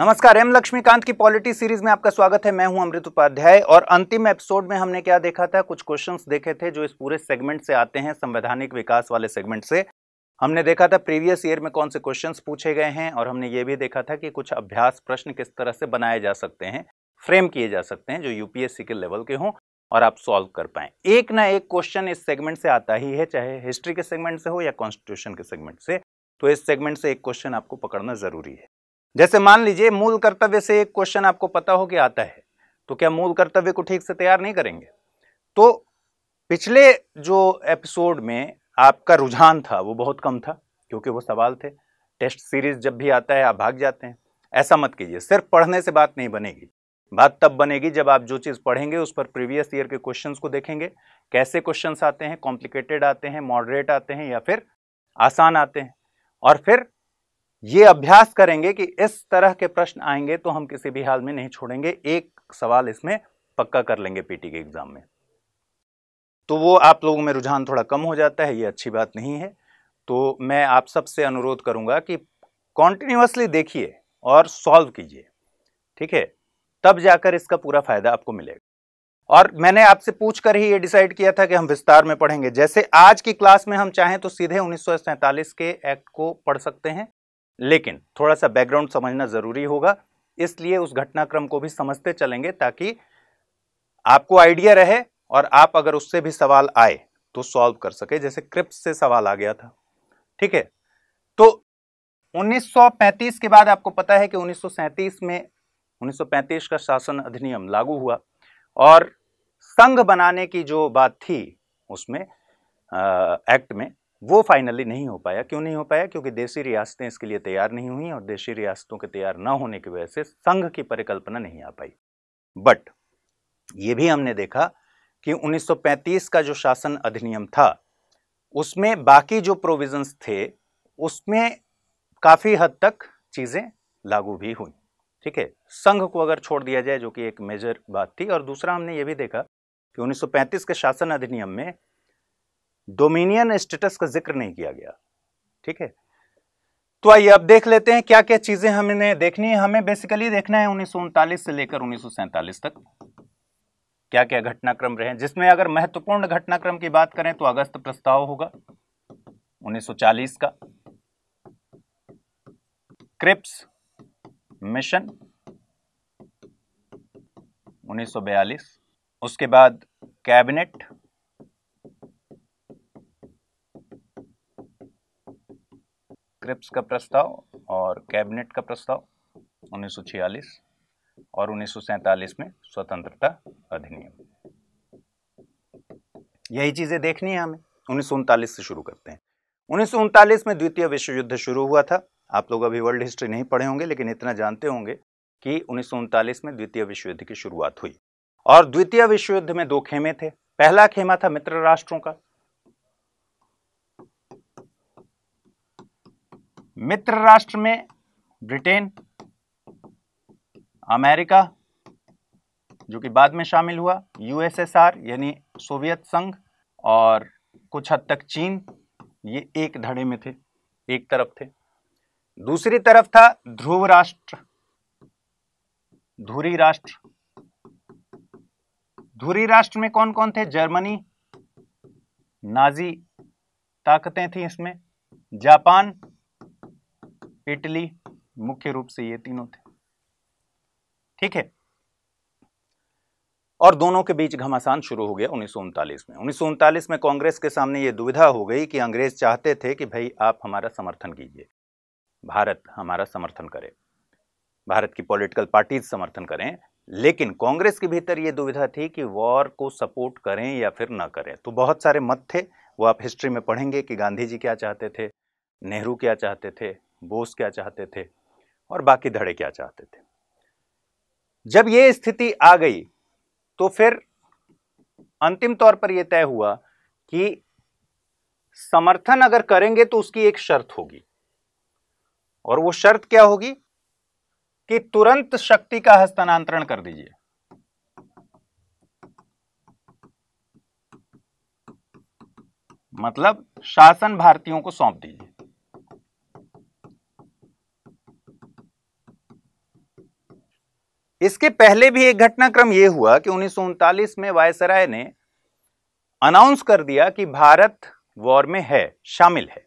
नमस्कार एम लक्ष्मीकांत की polity series में आपका स्वागत है मैं हूं अमृत उपाध्याय और अंतिम एपिसोड में हमने क्या देखा था कुछ क्वेश्चंस देखे थे जो इस पूरे सेगमेंट से आते हैं संवैधानिक विकास वाले सेगमेंट से हमने देखा था प्रीवियस ईयर में कौन से क्वेश्चंस पूछे गए हैं और हमने ये भी देखा था कि कुछ अभ्यास प्रश्न किस तरह से बनाए जा सकते हैं फ्रेम किए जा सकते हैं जो यूपीएससी के लेवल के हों और आप सॉल्व कर पाएं एक ना एक क्वेश्चन इस सेगमेंट से आता ही है चाहे हिस्ट्री के सेगमेंट से हो या कॉन्स्टिट्यूशन के सेगमेंट से तो इस सेगमेंट से एक क्वेश्चन आपको पकड़ना जरूरी है जैसे मान लीजिए मूल कर्तव्य से एक क्वेश्चन आपको पता हो कि आता है तो क्या मूल कर्तव्य को ठीक से तैयार नहीं करेंगे तो पिछले जो एपिसोड में आपका रुझान था वो बहुत कम था क्योंकि वो सवाल थे टेस्ट सीरीज जब भी आता है आप भाग जाते हैं ऐसा मत कीजिए सिर्फ पढ़ने से बात नहीं बनेगी बात तब बनेगी जब आप जो चीज़ पढ़ेंगे उस पर प्रीवियस ईयर के क्वेश्चंस को देखेंगे कैसे क्वेश्चंस आते हैं कॉम्प्लिकेटेड आते हैं मॉडरेट आते हैं या फिर आसान आते हैं और फिर ये अभ्यास करेंगे कि इस तरह के प्रश्न आएंगे तो हम किसी भी हाल में नहीं छोड़ेंगे एक सवाल इसमें पक्का कर लेंगे पीटी के एग्जाम में तो वो आप लोगों में रुझान थोड़ा कम हो जाता है ये अच्छी बात नहीं है तो मैं आप सबसे अनुरोध करूंगा कि कॉन्टिन्यूसली देखिए और सॉल्व कीजिए ठीक है तब जाकर इसका पूरा फायदा आपको मिलेगा और मैंने आपसे पूछकर ही ये डिसाइड किया था कि हम विस्तार में पढ़ेंगे जैसे आज की क्लास में हम चाहें तो सीधे उन्नीस के एक्ट को पढ़ सकते हैं लेकिन थोड़ा सा बैकग्राउंड समझना ज़रूरी होगा इसलिए उस घटनाक्रम को भी समझते चलेंगे ताकि आपको आइडिया रहे और आप अगर उससे भी सवाल आए तो सॉल्व कर सके जैसे क्रिप्स से सवाल आ गया था ठीक है तो 1935 के बाद आपको पता है कि 1937 में 1935 का शासन अधिनियम लागू हुआ और संघ बनाने की जो बात थी उसमें आ, एक्ट में वो फाइनली नहीं हो पाया क्यों नहीं हो पाया क्योंकि देशी रियासतें इसके लिए तैयार नहीं हुई और देशी रियासतों के तैयार ना होने की वजह से संघ की परिकल्पना नहीं आ पाई बट ये भी हमने देखा कि 1935 का जो शासन अधिनियम था उसमें बाकी जो प्रोविजंस थे उसमें काफ़ी हद तक चीज़ें लागू भी हुई ठीक है संघ को अगर छोड़ दिया जाए जो कि एक मेजर बात थी और दूसरा हमने ये भी देखा कि 1935 के शासन अधिनियम में डोमिनियन स्टेटस का जिक्र नहीं किया गया ठीक है तो आइए अब देख लेते हैं क्या क्या चीजें हमने देखनी है हमें बेसिकली देखना है उन्नीस से लेकर उन्नीस तक क्या क्या घटनाक्रम रहे जिसमें अगर महत्वपूर्ण घटनाक्रम की बात करें तो अगस्त प्रस्ताव होगा 1940 का क्रिप्स मिशन 1942 उसके बाद कैबिनेट क्रिप्स का प्रस्ताव और कैबिनेट का प्रस्ताव 1946 और 1947 में स्वतंत्रता अधिनियम यही चीजें देखनी है हमें उन्नीस से शुरू करते हैं उन्नीस में द्वितीय विश्व युद्ध शुरू हुआ था आप लोग अभी वर्ल्ड हिस्ट्री नहीं पढ़े होंगे लेकिन इतना जानते होंगे कि उन्नीस में द्वितीय विश्व युद्ध की शुरुआत हुई और द्वितीय विश्व युद्ध में दो खेमे थे पहला खेमा था मित्र राष्ट्रों का मित्र राष्ट्र में ब्रिटेन अमेरिका जो कि बाद में शामिल हुआ यूएसएसआर यानी सोवियत संघ और कुछ हद तक चीन ये एक धड़े में थे एक तरफ थे दूसरी तरफ था ध्रुव राष्ट्र धुरी राष्ट्र धुरी राष्ट्र में कौन कौन थे जर्मनी नाजी ताकतें थी इसमें जापान इटली मुख्य रूप से ये तीनों थे ठीक है और दोनों के बीच घमासान शुरू हो गया उन्नीस में उन्नीस में कांग्रेस के सामने ये दुविधा हो गई कि अंग्रेज चाहते थे कि भाई आप हमारा समर्थन कीजिए भारत हमारा समर्थन करे भारत की पॉलिटिकल पार्टीज समर्थन करें लेकिन कांग्रेस के भीतर ये दुविधा थी कि वॉर को सपोर्ट करें या फिर ना करें तो बहुत सारे मत थे वो आप हिस्ट्री में पढ़ेंगे कि गांधी जी क्या चाहते थे नेहरू क्या चाहते थे बोस क्या चाहते थे और बाकी धड़े क्या चाहते थे जब ये स्थिति आ गई तो फिर अंतिम तौर पर यह तय हुआ कि समर्थन अगर करेंगे तो उसकी एक शर्त होगी और वो शर्त क्या होगी कि तुरंत शक्ति का हस्तांतरण कर दीजिए मतलब शासन भारतीयों को सौंप दीजिए इसके पहले भी एक घटनाक्रम यह हुआ कि उन्नीस में वायसराय ने अनाउंस कर दिया कि भारत वॉर में है शामिल है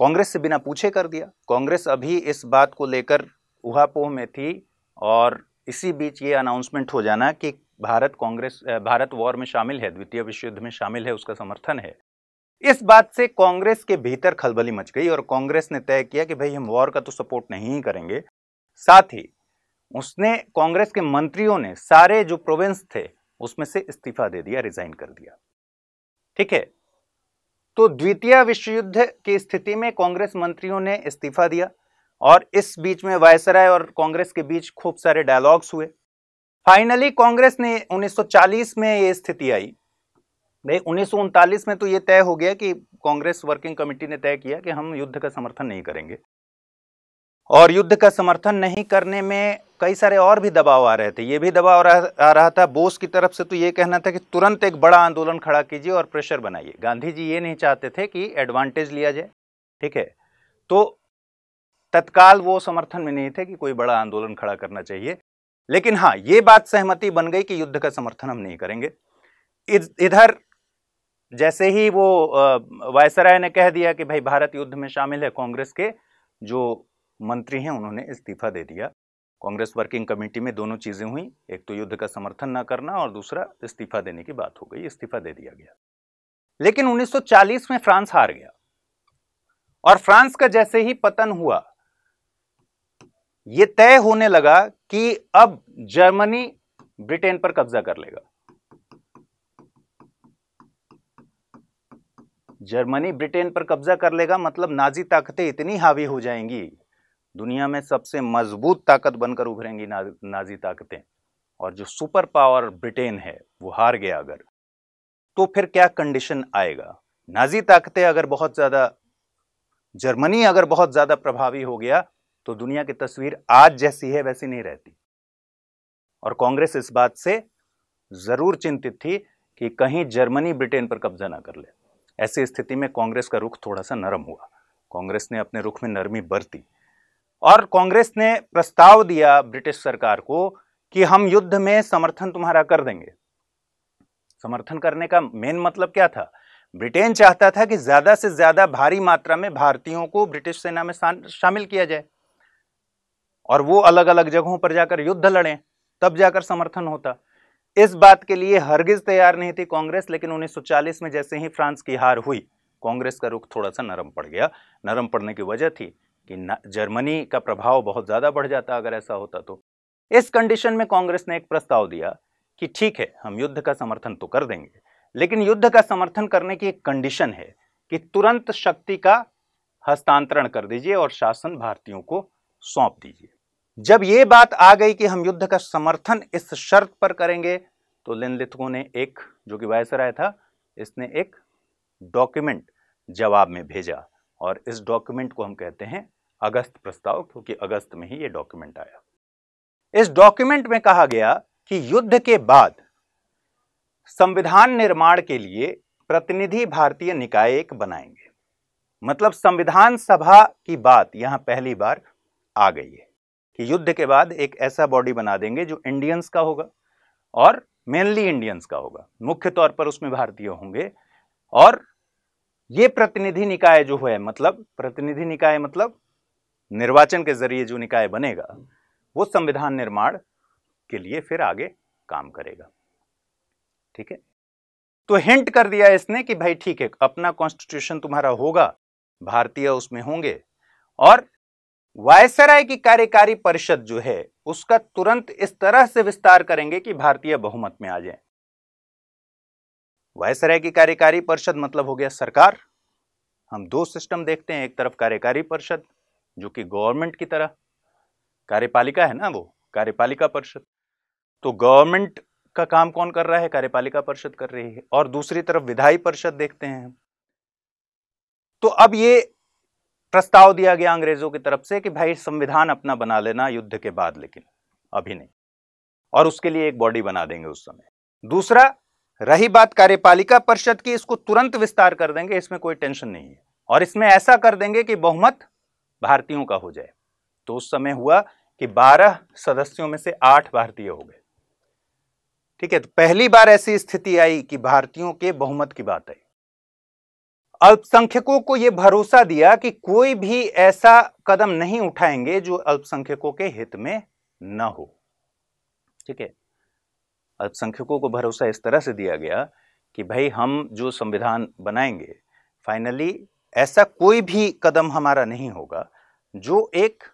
कांग्रेस से बिना पूछे कर दिया कांग्रेस अभी इस बात को लेकर उहापोह में थी और इसी बीच ये अनाउंसमेंट हो जाना कि भारत कांग्रेस भारत वॉर में शामिल है द्वितीय विश्व युद्ध में शामिल है उसका समर्थन है इस बात से कांग्रेस के भीतर खलबली मच गई और कांग्रेस ने तय किया कि भाई हम वॉर का तो सपोर्ट नहीं करेंगे साथ ही उसने कांग्रेस के मंत्रियों ने सारे जो प्रोविंस थे उसमें से इस्तीफा दे दिया रिजाइन कर दिया ठीक है तो द्वितीय विश्व युद्ध की स्थिति में कांग्रेस मंत्रियों ने इस्तीफा दिया और इस बीच में वायसराय और कांग्रेस के बीच खूब सारे डायलॉग्स हुए फाइनली कांग्रेस ने 1940 में ये स्थिति आई भाई उन्नीस में तो ये तय हो गया कि कांग्रेस वर्किंग कमेटी ने तय किया कि हम युद्ध का समर्थन नहीं करेंगे और युद्ध का समर्थन नहीं करने में कई सारे और भी दबाव आ रहे थे ये भी दबाव आ रहा था बोस की तरफ से तो ये कहना था कि तुरंत एक बड़ा आंदोलन खड़ा कीजिए और प्रेशर बनाइए गांधी जी ये नहीं चाहते थे कि एडवांटेज लिया जाए ठीक है तो तत्काल वो समर्थन में नहीं थे कि कोई बड़ा आंदोलन खड़ा करना चाहिए लेकिन हाँ ये बात सहमति बन गई कि युद्ध का समर्थन हम नहीं करेंगे इधर जैसे ही वो वायसराय ने कह दिया कि भाई भारत युद्ध में शामिल है कांग्रेस के जो मंत्री हैं उन्होंने इस्तीफा दे दिया कांग्रेस वर्किंग कमेटी में दोनों चीज़ें हुई एक तो युद्ध का समर्थन न करना और दूसरा इस्तीफा देने की बात हो गई इस्तीफा दे दिया गया लेकिन 1940 में फ्रांस हार गया और फ्रांस का जैसे ही पतन हुआ यह तय होने लगा कि अब जर्मनी ब्रिटेन पर कब्जा कर लेगा जर्मनी ब्रिटेन पर कब्जा कर लेगा मतलब नाजी ताकतें इतनी हावी हो जाएंगी दुनिया में सबसे मजबूत ताकत बनकर उभरेंगी ना, नाजी ताकतें और जो सुपर पावर ब्रिटेन है वो हार गया अगर तो फिर क्या कंडीशन आएगा नाजी ताकतें अगर बहुत ज़्यादा जर्मनी अगर बहुत ज़्यादा प्रभावी हो गया तो दुनिया की तस्वीर आज जैसी है वैसी नहीं रहती और कांग्रेस इस बात से ज़रूर चिंतित थी कि कहीं जर्मनी ब्रिटेन पर कब्जा ना कर ले ऐसी स्थिति में कांग्रेस का रुख थोड़ा सा नरम हुआ कांग्रेस ने अपने रुख में नरमी बरती और कांग्रेस ने प्रस्ताव दिया ब्रिटिश सरकार को कि हम युद्ध में समर्थन तुम्हारा कर देंगे समर्थन करने का मेन मतलब क्या था ब्रिटेन चाहता था कि ज्यादा से ज्यादा भारी मात्रा में भारतीयों को ब्रिटिश सेना में शामिल किया जाए और वो अलग अलग जगहों पर जाकर युद्ध लड़े तब जाकर समर्थन होता इस बात के लिए हरगिज तैयार नहीं थी कांग्रेस लेकिन 1940 में जैसे ही फ्रांस की हार हुई कांग्रेस का रुख थोड़ा सा नरम पड़ गया नरम पड़ने की वजह थी कि जर्मनी का प्रभाव बहुत ज़्यादा बढ़ जाता अगर ऐसा होता तो इस कंडीशन में कांग्रेस ने एक प्रस्ताव दिया कि ठीक है हम युद्ध का समर्थन तो कर देंगे लेकिन युद्ध का समर्थन करने की एक कंडीशन है कि तुरंत शक्ति का हस्तांतरण कर दीजिए और शासन भारतीयों को सौंप दीजिए जब ये बात आ गई कि हम युद्ध का समर्थन इस शर्त पर करेंगे तो लिनलिथको ने एक जो कि वायसराय था इसने एक डॉक्यूमेंट जवाब में भेजा और इस डॉक्यूमेंट को हम कहते हैं अगस्त प्रस्ताव क्योंकि अगस्त में ही ये डॉक्यूमेंट आया इस डॉक्यूमेंट में कहा गया कि युद्ध के बाद संविधान निर्माण के लिए प्रतिनिधि भारतीय निकाय एक बनाएंगे मतलब संविधान सभा की बात यहां पहली बार आ गई है कि युद्ध के बाद एक ऐसा बॉडी बना देंगे जो इंडियंस का होगा और मेनली इंडियंस का होगा मुख्य तौर पर उसमें भारतीय होंगे और ये प्रतिनिधि निकाय जो है मतलब प्रतिनिधि निकाय मतलब निर्वाचन के जरिए जो निकाय बनेगा वो संविधान निर्माण के लिए फिर आगे काम करेगा ठीक है तो हिंट कर दिया इसने कि भाई ठीक है अपना कॉन्स्टिट्यूशन तुम्हारा होगा भारतीय उसमें होंगे और वायसराय की कार्यकारी परिषद जो है उसका तुरंत इस तरह से विस्तार करेंगे कि भारतीय बहुमत में आ जाए वायसराय की कार्यकारी परिषद मतलब हो गया सरकार हम दो सिस्टम देखते हैं एक तरफ कार्यकारी परिषद जो कि गवर्नमेंट की तरह कार्यपालिका है ना वो कार्यपालिका परिषद तो गवर्नमेंट का काम कौन कर रहा है कार्यपालिका परिषद कर रही है और दूसरी तरफ विधायी परिषद देखते हैं तो अब ये प्रस्ताव दिया गया अंग्रेजों की तरफ से कि भाई संविधान अपना बना लेना युद्ध के बाद लेकिन अभी नहीं और उसके लिए एक बॉडी बना देंगे उस समय दूसरा रही बात कार्यपालिका परिषद की इसको तुरंत विस्तार कर देंगे इसमें कोई टेंशन नहीं है और इसमें ऐसा कर देंगे कि बहुमत भारतीयों का हो जाए तो उस समय हुआ कि 12 सदस्यों में से 8 भारतीय हो गए ठीक है तो पहली बार ऐसी स्थिति आई कि भारतीयों के बहुमत की बात आई अल्पसंख्यकों को यह भरोसा दिया कि कोई भी ऐसा कदम नहीं उठाएंगे जो अल्पसंख्यकों के हित में न हो ठीक है अल्पसंख्यकों को भरोसा इस तरह से दिया गया कि भाई हम जो संविधान बनाएंगे फाइनली ऐसा कोई भी कदम हमारा नहीं होगा जो एक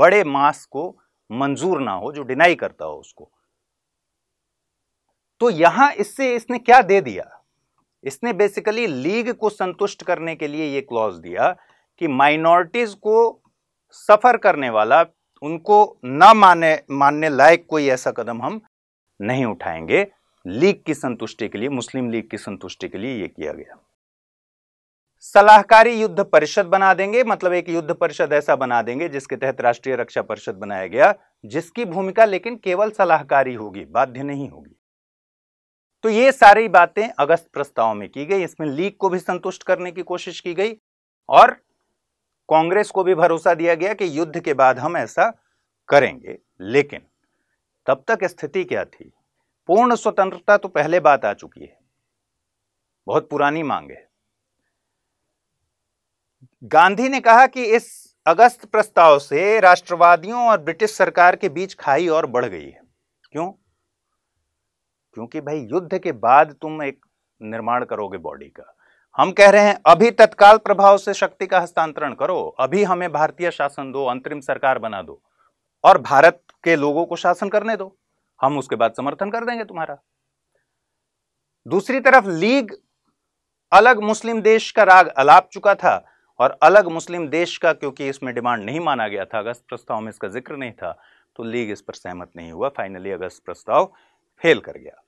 बड़े मास को मंजूर ना हो जो डिनाई करता हो उसको तो यहां इससे इसने क्या दे दिया इसने बेसिकली लीग को संतुष्ट करने के लिए ये क्लॉज दिया कि माइनॉरिटीज को सफर करने वाला उनको ना माने मानने लायक कोई ऐसा कदम हम नहीं उठाएंगे लीग की संतुष्टि के लिए मुस्लिम लीग की संतुष्टि के लिए यह किया गया सलाहकारी युद्ध परिषद बना देंगे मतलब एक युद्ध परिषद ऐसा बना देंगे जिसके तहत राष्ट्रीय रक्षा परिषद बनाया गया जिसकी भूमिका लेकिन केवल सलाहकारी होगी बाध्य नहीं होगी तो ये सारी बातें अगस्त प्रस्ताव में की गई इसमें लीग को भी संतुष्ट करने की कोशिश की गई और कांग्रेस को भी भरोसा दिया गया कि युद्ध के बाद हम ऐसा करेंगे लेकिन तब तक स्थिति क्या थी पूर्ण स्वतंत्रता तो पहले बात आ चुकी है बहुत पुरानी मांग है गांधी ने कहा कि इस अगस्त प्रस्ताव से राष्ट्रवादियों और ब्रिटिश सरकार के बीच खाई और बढ़ गई है क्यों क्योंकि भाई युद्ध के बाद तुम एक निर्माण करोगे बॉडी का हम कह रहे हैं अभी तत्काल प्रभाव से शक्ति का हस्तांतरण करो अभी हमें भारतीय शासन दो अंतरिम सरकार बना दो और भारत के लोगों को शासन करने दो हम उसके बाद समर्थन कर देंगे तुम्हारा दूसरी तरफ लीग अलग मुस्लिम देश का राग अलाप चुका था और अलग मुस्लिम देश का क्योंकि इसमें डिमांड नहीं माना गया था अगस्त प्रस्ताव में इसका जिक्र नहीं था तो लीग इस पर सहमत नहीं हुआ फाइनली अगस्त प्रस्ताव फेल कर गया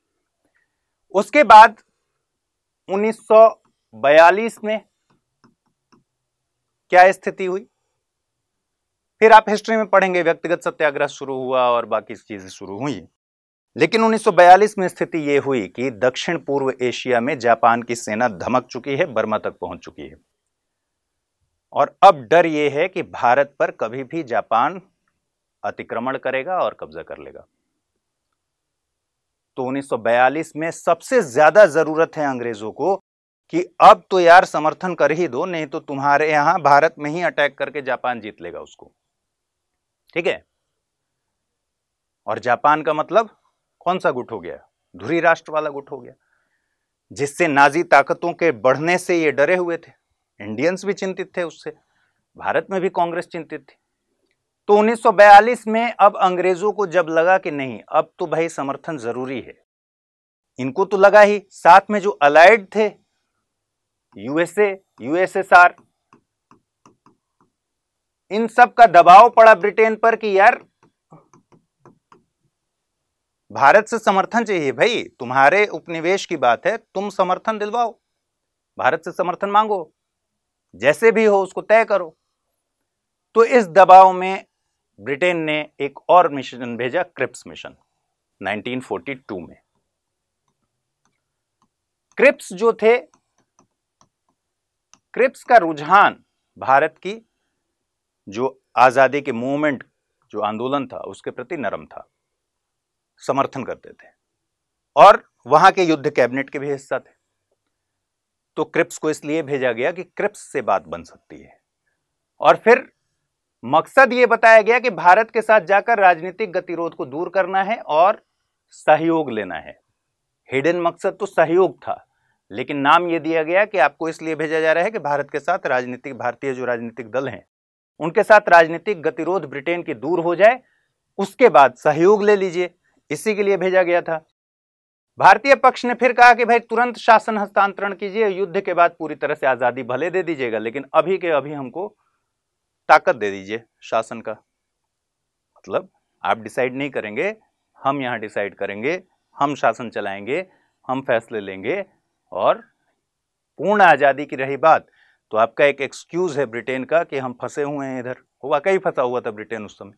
उसके बाद 1942 में क्या स्थिति हुई फिर आप हिस्ट्री में पढ़ेंगे व्यक्तिगत सत्याग्रह शुरू हुआ और बाकी चीज़ें शुरू हुई लेकिन 1942 में स्थिति यह हुई कि दक्षिण पूर्व एशिया में जापान की सेना धमक चुकी है बर्मा तक पहुंच चुकी है और अब डर यह है कि भारत पर कभी भी जापान अतिक्रमण करेगा और कब्जा कर लेगा तो 1942 में सबसे ज्यादा जरूरत है अंग्रेजों को कि अब तो यार समर्थन कर ही दो नहीं तो तुम्हारे यहां भारत में ही अटैक करके जापान जीत लेगा उसको ठीक है और जापान का मतलब कौन सा गुट हो गया धुरी राष्ट्र वाला गुट हो गया जिससे नाजी ताकतों के बढ़ने से ये डरे हुए थे इंडियंस भी चिंतित थे उससे भारत में भी कांग्रेस चिंतित थी तो 1942 में अब अंग्रेजों को जब लगा कि नहीं अब तो भाई समर्थन जरूरी है इनको तो लगा ही साथ में जो अलाइड थे यूएसए यूएसएसआर इन सब का दबाव पड़ा ब्रिटेन पर कि यार भारत से समर्थन चाहिए भाई तुम्हारे उपनिवेश की बात है तुम समर्थन दिलवाओ भारत से समर्थन मांगो जैसे भी हो उसको तय करो तो इस दबाव में ब्रिटेन ने एक और मिशन भेजा क्रिप्स मिशन 1942 में क्रिप्स जो थे क्रिप्स का रुझान भारत की जो आज़ादी के मूवमेंट जो आंदोलन था उसके प्रति नरम था समर्थन करते थे और वहां के युद्ध कैबिनेट के भी हिस्सा थे तो क्रिप्स को इसलिए भेजा गया कि क्रिप्स से बात बन सकती है और फिर मकसद ये बताया गया कि भारत के साथ जाकर राजनीतिक गतिरोध को दूर करना है और सहयोग लेना है हिडन मकसद तो सहयोग था लेकिन नाम ये दिया गया कि आपको इसलिए भेजा जा रहा है कि भारत के साथ राजनीतिक भारतीय जो राजनीतिक दल हैं उनके साथ राजनीतिक गतिरोध ब्रिटेन की दूर हो जाए उसके बाद सहयोग ले लीजिए इसी के लिए भेजा गया था भारतीय पक्ष ने फिर कहा कि भाई तुरंत शासन हस्तांतरण कीजिए युद्ध के बाद पूरी तरह से आज़ादी भले दे दीजिएगा लेकिन अभी के अभी हमको ताकत दे दीजिए शासन का मतलब आप डिसाइड नहीं करेंगे हम यहां डिसाइड करेंगे हम शासन चलाएंगे हम फैसले लेंगे और पूर्ण आज़ादी की रही बात तो आपका एक एक्सक्यूज़ है ब्रिटेन का कि हम फंसे हुए हैं इधर वाकई फंसा हुआ था ब्रिटेन उस समय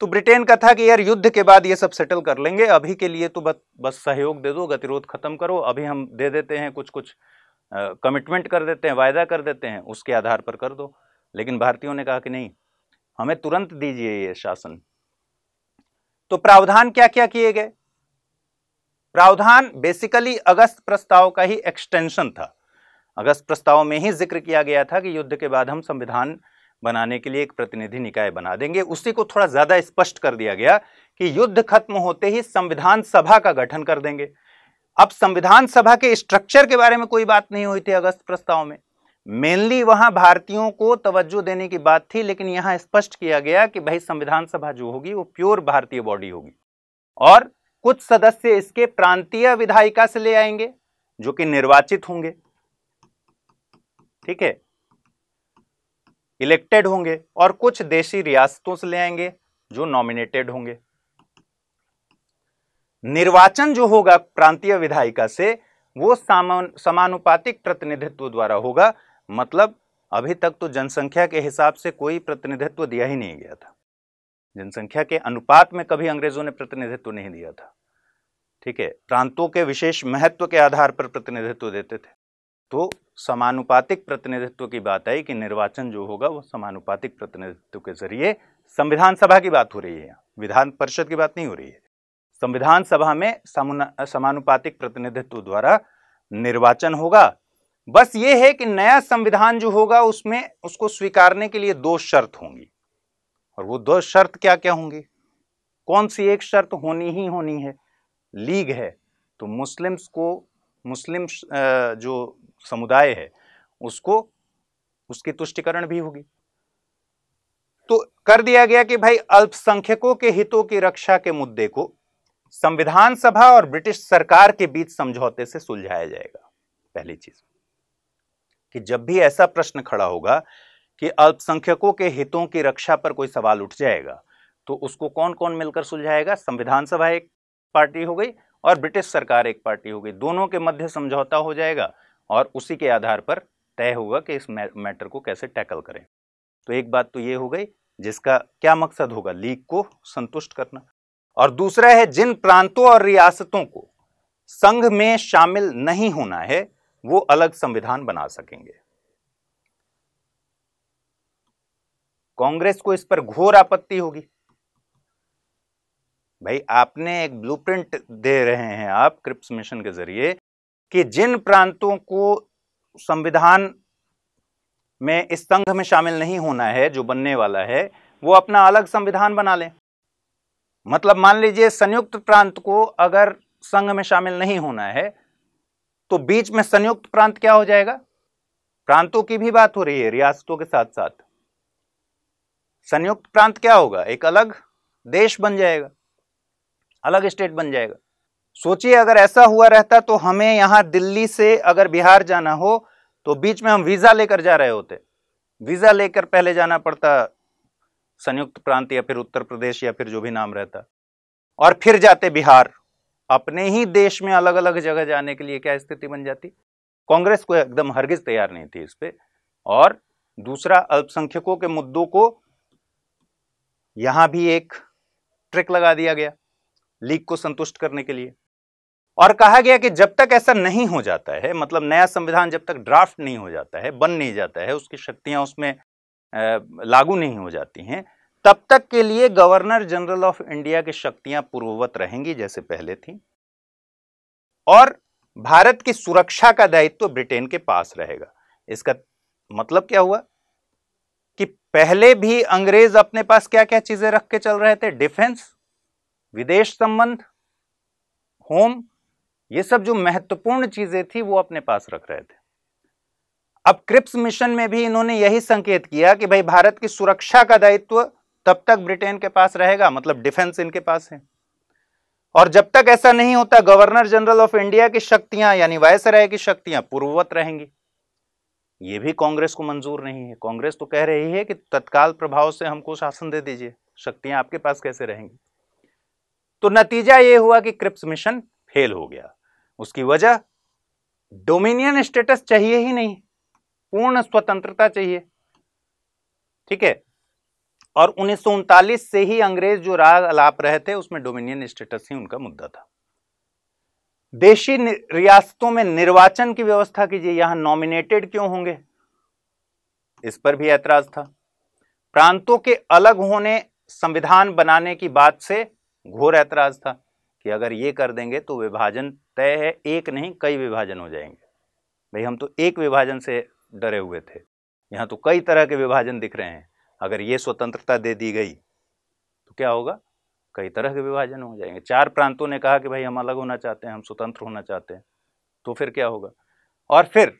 तो ब्रिटेन का था कि यार युद्ध के बाद ये सब सेटल कर लेंगे अभी के लिए तो बस बस सहयोग दे दो गतिरोध खत्म करो अभी हम दे देते हैं कुछ कुछ कमिटमेंट कर देते हैं वायदा कर देते हैं उसके आधार पर कर दो लेकिन भारतीयों ने कहा कि नहीं हमें तुरंत दीजिए ये शासन तो प्रावधान क्या क्या किए गए प्रावधान बेसिकली अगस्त प्रस्ताव का ही एक्सटेंशन था अगस्त प्रस्ताव में ही जिक्र किया गया था कि युद्ध के बाद हम संविधान बनाने के लिए एक प्रतिनिधि निकाय बना देंगे उसी को थोड़ा ज़्यादा स्पष्ट कर दिया गया कि युद्ध खत्म होते ही संविधान सभा का गठन कर देंगे अब संविधान सभा के स्ट्रक्चर के बारे में कोई बात नहीं हुई थी अगस्त प्रस्ताव में मेनली वहां भारतीयों को तवज्जो देने की बात थी लेकिन यहाँ स्पष्ट किया गया कि भाई संविधान सभा जो होगी वो प्योर भारतीय बॉडी होगी और कुछ सदस्य इसके प्रांतीय विधायिका से ले आएंगे जो कि निर्वाचित होंगे ठीक है इलेक्टेड होंगे और कुछ देशी रियासतों से ले आएंगे जो नॉमिनेटेड होंगे निर्वाचन जो होगा प्रांतीय विधायिका से वो सामान समानुपातिक प्रतिनिधित्व द्वारा होगा मतलब अभी तक तो जनसंख्या के हिसाब से कोई प्रतिनिधित्व दिया ही नहीं गया था जनसंख्या के अनुपात में कभी अंग्रेजों ने प्रतिनिधित्व नहीं दिया था ठीक है प्रांतों के विशेष महत्व के आधार पर प्रतिनिधित्व देते थे तो समानुपातिक प्रतिनिधित्व की बात आई कि निर्वाचन जो होगा वो समानुपातिक प्रतिनिधित्व के जरिए संविधान सभा की बात हो रही है विधान परिषद की बात नहीं हो रही है संविधान सभा में समानुपातिक प्रतिनिधित्व द्वारा निर्वाचन होगा बस ये है कि नया संविधान जो होगा उसमें उसको स्वीकारने के लिए दो शर्त होंगी और वो दो शर्त क्या क्या होंगी कौन सी एक शर्त होनी ही होनी है लीग है तो मुस्लिम्स को मुस्लिम जो समुदाय है उसको उसकी तुष्टिकरण भी होगी तो कर दिया गया कि भाई अल्पसंख्यकों के हितों की रक्षा के मुद्दे को संविधान सभा और ब्रिटिश सरकार के बीच समझौते से सुलझाया जाएगा पहली चीज कि जब भी ऐसा प्रश्न खड़ा होगा कि अल्पसंख्यकों के हितों की रक्षा पर कोई सवाल उठ जाएगा तो उसको कौन कौन मिलकर सुलझाएगा संविधान सभा एक पार्टी हो गई और ब्रिटिश सरकार एक पार्टी होगी दोनों के मध्य समझौता हो जाएगा और उसी के आधार पर तय होगा कि इस मैटर को कैसे टैकल करें तो एक बात तो ये हो गई जिसका क्या मकसद होगा लीग को संतुष्ट करना और दूसरा है जिन प्रांतों और रियासतों को संघ में शामिल नहीं होना है वो अलग संविधान बना सकेंगे कांग्रेस को इस पर घोर आपत्ति होगी भाई आपने एक ब्लूप्रिंट दे रहे हैं आप क्रिप्स मिशन के जरिए कि जिन प्रांतों को संविधान में इस संघ में शामिल नहीं होना है जो बनने वाला है वो अपना अलग संविधान बना लें मतलब मान लीजिए संयुक्त प्रांत को अगर संघ में शामिल नहीं होना है तो बीच में संयुक्त प्रांत क्या हो जाएगा प्रांतों की भी बात हो रही है रियासतों के साथ साथ संयुक्त प्रांत क्या होगा एक अलग देश बन जाएगा अलग स्टेट बन जाएगा सोचिए अगर ऐसा हुआ रहता तो हमें यहाँ दिल्ली से अगर बिहार जाना हो तो बीच में हम वीज़ा लेकर जा रहे होते वीज़ा लेकर पहले जाना पड़ता संयुक्त प्रांत या फिर उत्तर प्रदेश या फिर जो भी नाम रहता और फिर जाते बिहार अपने ही देश में अलग अलग जगह जाने के लिए क्या स्थिति बन जाती कांग्रेस को एकदम हरगिज तैयार नहीं थी इस पर और दूसरा अल्पसंख्यकों के मुद्दों को यहाँ भी एक ट्रिक लगा दिया गया लीग को संतुष्ट करने के लिए और कहा गया कि जब तक ऐसा नहीं हो जाता है मतलब नया संविधान जब तक ड्राफ्ट नहीं हो जाता है बन नहीं जाता है उसकी शक्तियां उसमें लागू नहीं हो जाती हैं तब तक के लिए गवर्नर जनरल ऑफ इंडिया की शक्तियां पूर्ववत रहेंगी जैसे पहले थी और भारत की सुरक्षा का दायित्व तो ब्रिटेन के पास रहेगा इसका मतलब क्या हुआ कि पहले भी अंग्रेज अपने पास क्या क्या चीजें रख के चल रहे थे डिफेंस विदेश संबंध होम ये सब जो महत्वपूर्ण चीजें थी वो अपने पास रख रहे थे अब क्रिप्स मिशन में भी इन्होंने यही संकेत किया कि भाई भारत की सुरक्षा का दायित्व तब तक ब्रिटेन के पास रहेगा मतलब डिफेंस इनके पास है और जब तक ऐसा नहीं होता गवर्नर जनरल ऑफ इंडिया की शक्तियां यानी वायसराय की शक्तियां पूर्ववत रहेंगी ये भी कांग्रेस को मंजूर नहीं है कांग्रेस तो कह रही है कि तत्काल प्रभाव से हमको शासन दे दीजिए शक्तियां आपके पास कैसे रहेंगी तो नतीजा यह हुआ कि क्रिप्स मिशन फेल हो गया उसकी वजह डोमिनियन स्टेटस चाहिए ही नहीं पूर्ण स्वतंत्रता चाहिए ठीक है और उन्नीस से ही अंग्रेज जो राग अलाप रहे थे उसमें डोमिनियन स्टेटस ही उनका मुद्दा था देशी रियासतों में निर्वाचन की व्यवस्था कीजिए यहां नॉमिनेटेड क्यों होंगे इस पर भी ऐतराज था प्रांतों के अलग होने संविधान बनाने की बात से घोर ऐतराज था कि अगर ये कर देंगे तो विभाजन तय है एक नहीं कई विभाजन हो जाएंगे भाई हम तो एक विभाजन से डरे हुए थे यहाँ तो कई तरह के विभाजन दिख रहे हैं अगर ये स्वतंत्रता दे दी गई तो क्या होगा कई तरह के विभाजन हो जाएंगे चार प्रांतों ने कहा कि भाई हम अलग होना चाहते हैं हम स्वतंत्र होना चाहते हैं तो फिर क्या होगा और फिर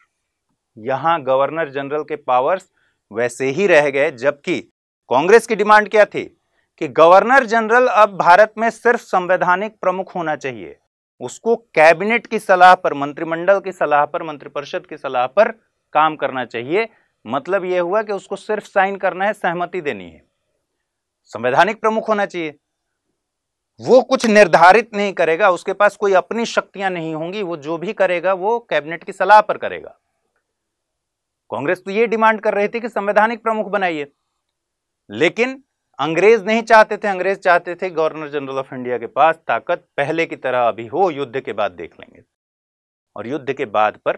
यहाँ गवर्नर जनरल के पावर्स वैसे ही रह गए जबकि कांग्रेस की डिमांड क्या थी कि गवर्नर जनरल अब भारत में सिर्फ संवैधानिक प्रमुख होना चाहिए उसको कैबिनेट की सलाह पर मंत्रिमंडल की सलाह पर मंत्रिपरिषद की सलाह पर काम करना चाहिए मतलब यह हुआ कि उसको सिर्फ साइन करना है सहमति देनी है संवैधानिक प्रमुख होना चाहिए वो कुछ निर्धारित नहीं करेगा उसके पास कोई अपनी शक्तियां नहीं होंगी वो जो भी करेगा वो कैबिनेट की सलाह पर करेगा कांग्रेस तो ये डिमांड कर रही थी कि संवैधानिक प्रमुख बनाइए लेकिन अंग्रेज नहीं चाहते थे अंग्रेज चाहते थे गवर्नर जनरल ऑफ इंडिया के पास ताकत पहले की तरह अभी हो युद्ध के बाद देख लेंगे और युद्ध के बाद पर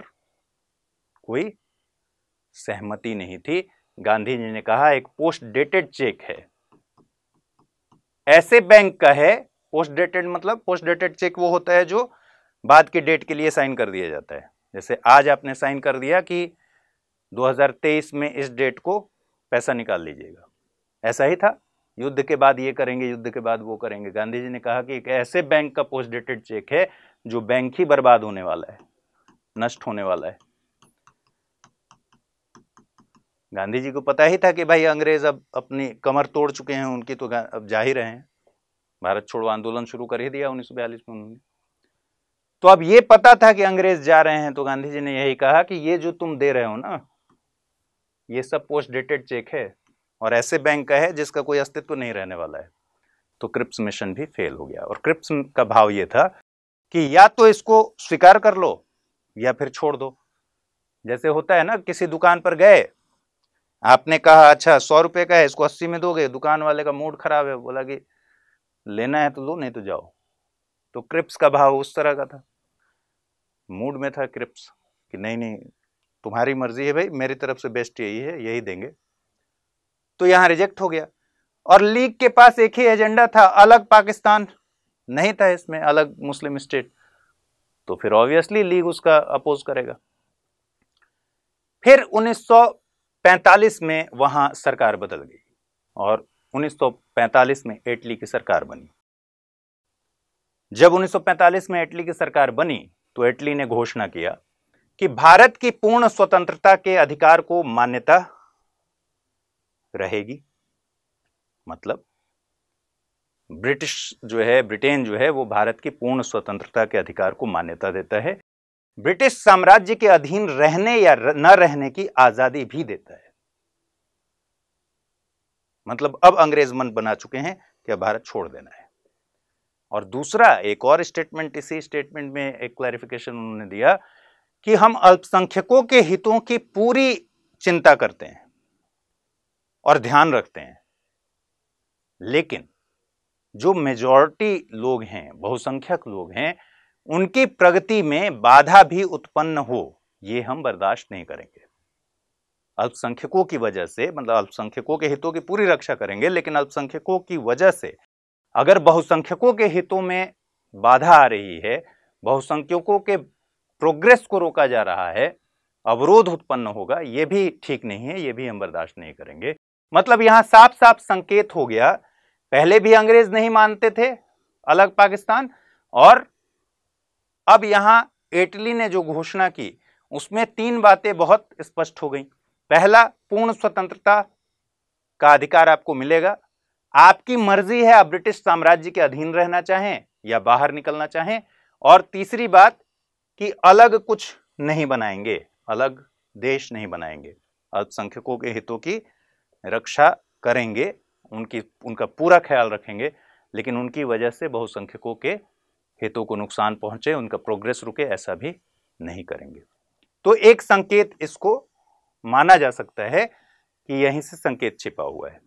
कोई सहमति नहीं थी गांधी जी ने कहा एक पोस्ट डेटेड चेक है ऐसे बैंक का है पोस्ट डेटेड मतलब पोस्ट डेटेड चेक वो होता है जो बाद के डेट के लिए साइन कर दिया जाता है जैसे आज आपने साइन कर दिया कि 2023 में इस डेट को पैसा निकाल लीजिएगा ऐसा ही था युद्ध के बाद ये करेंगे युद्ध के बाद वो करेंगे गांधी जी ने कहा कि एक ऐसे बैंक का पोस्ट डेटेड चेक है जो बैंक ही बर्बाद होने वाला है नष्ट होने वाला है गांधी जी को पता ही था कि भाई अंग्रेज अब अपनी कमर तोड़ चुके हैं उनकी तो अब जा ही रहे हैं भारत छोड़ो आंदोलन शुरू कर ही दिया उन्नीस में उन्होंने तो अब ये पता था कि अंग्रेज जा रहे हैं तो गांधी जी ने यही कहा कि ये जो तुम दे रहे हो ना ये सब पोस्ट डेटेड चेक है और ऐसे बैंक का है जिसका कोई अस्तित्व नहीं रहने वाला है तो क्रिप्स मिशन भी फेल हो गया और क्रिप्स का भाव ये था कि या तो इसको स्वीकार कर लो या फिर छोड़ दो जैसे होता है ना किसी दुकान पर गए आपने कहा अच्छा सौ रुपये का है इसको अस्सी में दोगे दुकान वाले का मूड खराब है बोला कि लेना है तो लो नहीं तो जाओ तो क्रिप्स का भाव उस तरह का था मूड में था क्रिप्स कि नहीं नहीं तुम्हारी मर्जी है भाई मेरी तरफ से बेस्ट यही है यही देंगे तो यहां रिजेक्ट हो गया और लीग के पास एक ही एजेंडा था अलग पाकिस्तान नहीं था इसमें अलग मुस्लिम स्टेट तो फिर ऑब्वियसली लीग उसका अपोज करेगा फिर 1945 में वहां सरकार बदल गई और 1945 में इटली की सरकार बनी जब 1945 में इटली की सरकार बनी तो इटली ने घोषणा किया कि भारत की पूर्ण स्वतंत्रता के अधिकार को मान्यता रहेगी मतलब ब्रिटिश जो है ब्रिटेन जो है वो भारत की पूर्ण स्वतंत्रता के अधिकार को मान्यता देता है ब्रिटिश साम्राज्य के अधीन रहने या न रहने की आजादी भी देता है मतलब अब अंग्रेज मन बना चुके हैं कि अब भारत छोड़ देना है और दूसरा एक और स्टेटमेंट इसी स्टेटमेंट में एक क्लैरिफिकेशन उन्होंने दिया कि हम अल्पसंख्यकों के हितों की पूरी चिंता करते हैं और ध्यान रखते हैं लेकिन जो मेजॉरिटी लोग हैं बहुसंख्यक लोग हैं उनकी प्रगति में बाधा भी उत्पन्न हो ये हम बर्दाश्त नहीं करेंगे अल्पसंख्यकों की वजह से मतलब अल्पसंख्यकों के हितों की पूरी रक्षा करेंगे लेकिन अल्पसंख्यकों की वजह से अगर बहुसंख्यकों के हितों में बाधा आ रही है बहुसंख्यकों के प्रोग्रेस को रोका जा रहा है अवरोध उत्पन्न होगा ये भी ठीक नहीं है ये भी हम बर्दाश्त नहीं करेंगे मतलब यहां साफ साफ संकेत हो गया पहले भी अंग्रेज नहीं मानते थे अलग पाकिस्तान और अब यहां इटली ने जो घोषणा की उसमें तीन बातें बहुत स्पष्ट हो गई पहला पूर्ण स्वतंत्रता का अधिकार आपको मिलेगा आपकी मर्जी है आप ब्रिटिश साम्राज्य के अधीन रहना चाहें या बाहर निकलना चाहें और तीसरी बात कि अलग कुछ नहीं बनाएंगे अलग देश नहीं बनाएंगे अल्पसंख्यकों के हितों की रक्षा करेंगे उनकी उनका पूरा ख्याल रखेंगे लेकिन उनकी वजह से बहुसंख्यकों के हितों को नुकसान पहुंचे उनका प्रोग्रेस रुके ऐसा भी नहीं करेंगे तो एक संकेत इसको माना जा सकता है कि यहीं से संकेत छिपा हुआ है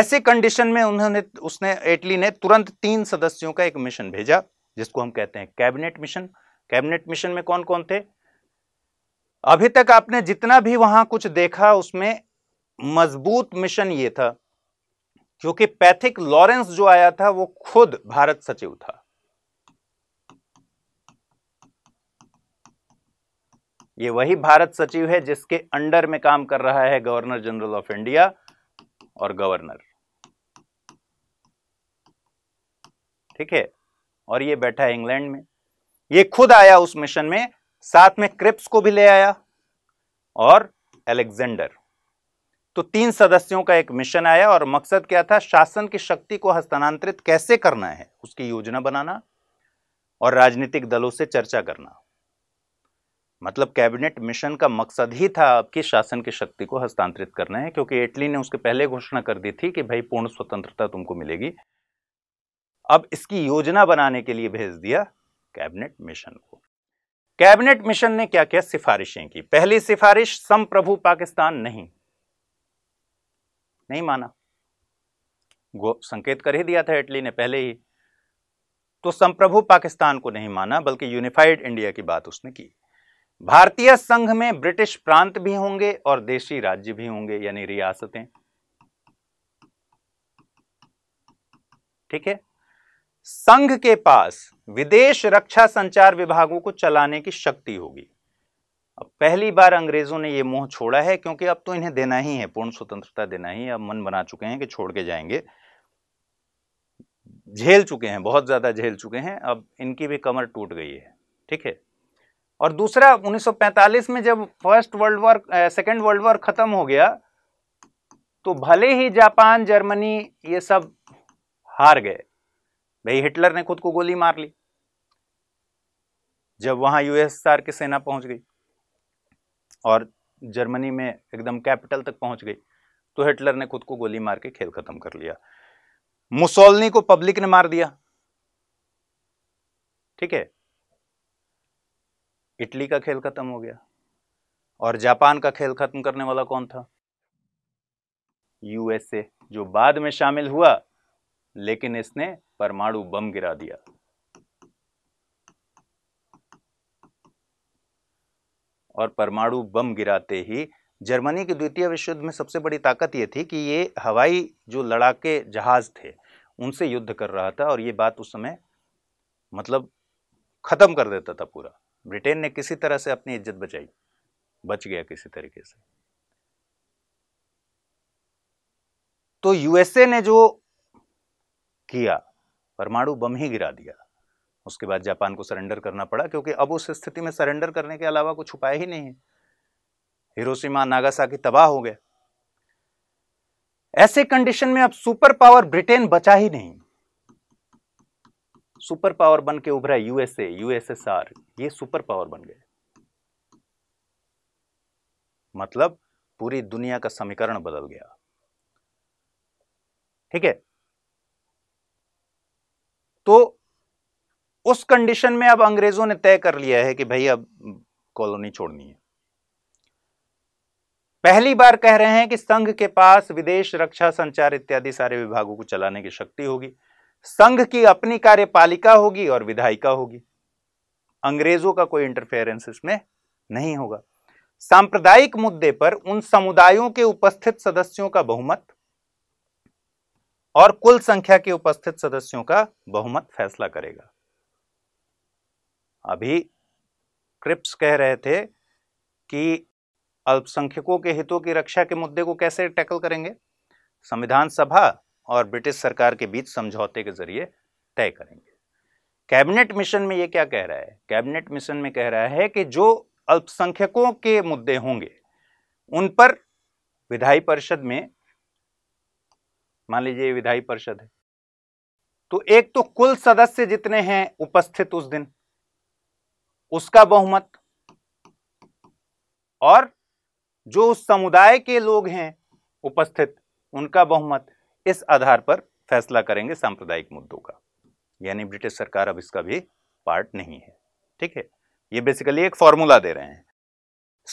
ऐसे कंडीशन में उन्होंने उसने एटली ने तुरंत तीन सदस्यों का एक मिशन भेजा जिसको हम कहते हैं कैबिनेट मिशन कैबिनेट मिशन में कौन कौन थे अभी तक आपने जितना भी वहां कुछ देखा उसमें मजबूत मिशन ये था क्योंकि पैथिक लॉरेंस जो आया था वो खुद भारत सचिव था ये वही भारत सचिव है जिसके अंडर में काम कर रहा है गवर्नर जनरल ऑफ इंडिया और गवर्नर ठीक है और ये बैठा है इंग्लैंड में ये खुद आया उस मिशन में साथ में क्रिप्स को भी ले आया और एलेक्जेंडर तो तीन सदस्यों का एक मिशन आया और मकसद क्या था शासन की शक्ति को हस्तांतरित कैसे करना है उसकी योजना बनाना और राजनीतिक दलों से चर्चा करना मतलब कैबिनेट मिशन का मकसद ही था कि शासन की शक्ति को हस्तांतरित करना है क्योंकि एटली ने उसके पहले घोषणा कर दी थी कि भाई पूर्ण स्वतंत्रता तुमको मिलेगी अब इसकी योजना बनाने के लिए भेज दिया कैबिनेट मिशन को कैबिनेट मिशन ने क्या क्या सिफारिशें की पहली सिफारिश संप्रभु पाकिस्तान नहीं नहीं माना संकेत कर ही दिया था इटली ने पहले ही तो संप्रभु पाकिस्तान को नहीं माना बल्कि यूनिफाइड इंडिया की बात उसने की भारतीय संघ में ब्रिटिश प्रांत भी होंगे और देशी राज्य भी होंगे यानी रियासतें ठीक है संघ के पास विदेश रक्षा संचार विभागों को चलाने की शक्ति होगी अब पहली बार अंग्रेज़ों ने ये मोह छोड़ा है क्योंकि अब तो इन्हें देना ही है पूर्ण स्वतंत्रता देना ही अब मन बना चुके हैं कि छोड़ के जाएंगे झेल चुके हैं बहुत ज़्यादा झेल चुके हैं अब इनकी भी कमर टूट गई है ठीक है और दूसरा 1945 में जब first world war second world war ख़त्म हो गया तो भले ही जापान जर्मनी ये सब हार गए भाई हिटलर ने खुद को गोली मार ली जब वहां यूएसएसआर की सेना पहुंच गई और जर्मनी में एकदम कैपिटल तक पहुंच गई तो हिटलर ने खुद को गोली मार के खेल खत्म कर लिया मुसोलनी को पब्लिक ने मार दिया ठीक है इटली का खेल खत्म हो गया और जापान का खेल खत्म करने वाला कौन था यूएसए जो बाद में शामिल हुआ लेकिन इसने परमाणु बम गिरा दिया और परमाणु बम गिराते ही जर्मनी की द्वितीय विश्व युद्ध में सबसे बड़ी ताकत ये थी कि ये हवाई जो लड़ाके जहाज़ थे उनसे युद्ध कर रहा था और ये बात उस समय मतलब ख़त्म कर देता था पूरा ब्रिटेन ने किसी तरह से अपनी इज्जत बचाई बच गया किसी तरीके से तो यूएसए ने जो किया परमाणु बम ही गिरा दिया उसके बाद जापान को सरेंडर करना पड़ा क्योंकि अब उस स्थिति में सरेंडर करने के अलावा कुछ उपाय ही नहीं है हिरोशिमा नागासाकी तबाह हो गया ऐसे कंडीशन में अब सुपर पावर ब्रिटेन बचा ही नहीं सुपर पावर बन के उभरा यूएसए यूएसएसआर ये सुपर पावर बन गए मतलब पूरी दुनिया का समीकरण बदल गया ठीक है तो उस कंडीशन में अब अंग्रेजों ने तय कर लिया है कि भाई अब कॉलोनी छोड़नी है पहली बार कह रहे हैं कि संघ के पास विदेश रक्षा संचार इत्यादि सारे विभागों को चलाने की शक्ति होगी संघ की अपनी कार्यपालिका होगी और विधायिका होगी अंग्रेजों का कोई इंटरफेरेंस इसमें नहीं होगा सांप्रदायिक मुद्दे पर उन समुदायों के उपस्थित सदस्यों का बहुमत और कुल संख्या के उपस्थित सदस्यों का बहुमत फैसला करेगा अभी क्रिप्स कह रहे थे कि अल्पसंख्यकों के हितों की रक्षा के मुद्दे को कैसे टैकल करेंगे संविधान सभा और ब्रिटिश सरकार के बीच समझौते के जरिए तय करेंगे कैबिनेट मिशन में ये क्या कह रहा है कैबिनेट मिशन में कह रहा है कि जो अल्पसंख्यकों के मुद्दे होंगे उन पर विधायी परिषद में मान लीजिए विधायी परिषद है तो एक तो कुल सदस्य जितने हैं उपस्थित उस दिन उसका बहुमत और जो उस समुदाय के लोग हैं उपस्थित उनका बहुमत इस आधार पर फैसला करेंगे सांप्रदायिक मुद्दों का यानी ब्रिटिश सरकार अब इसका भी पार्ट नहीं है ठीक है ये बेसिकली एक फॉर्मूला दे रहे हैं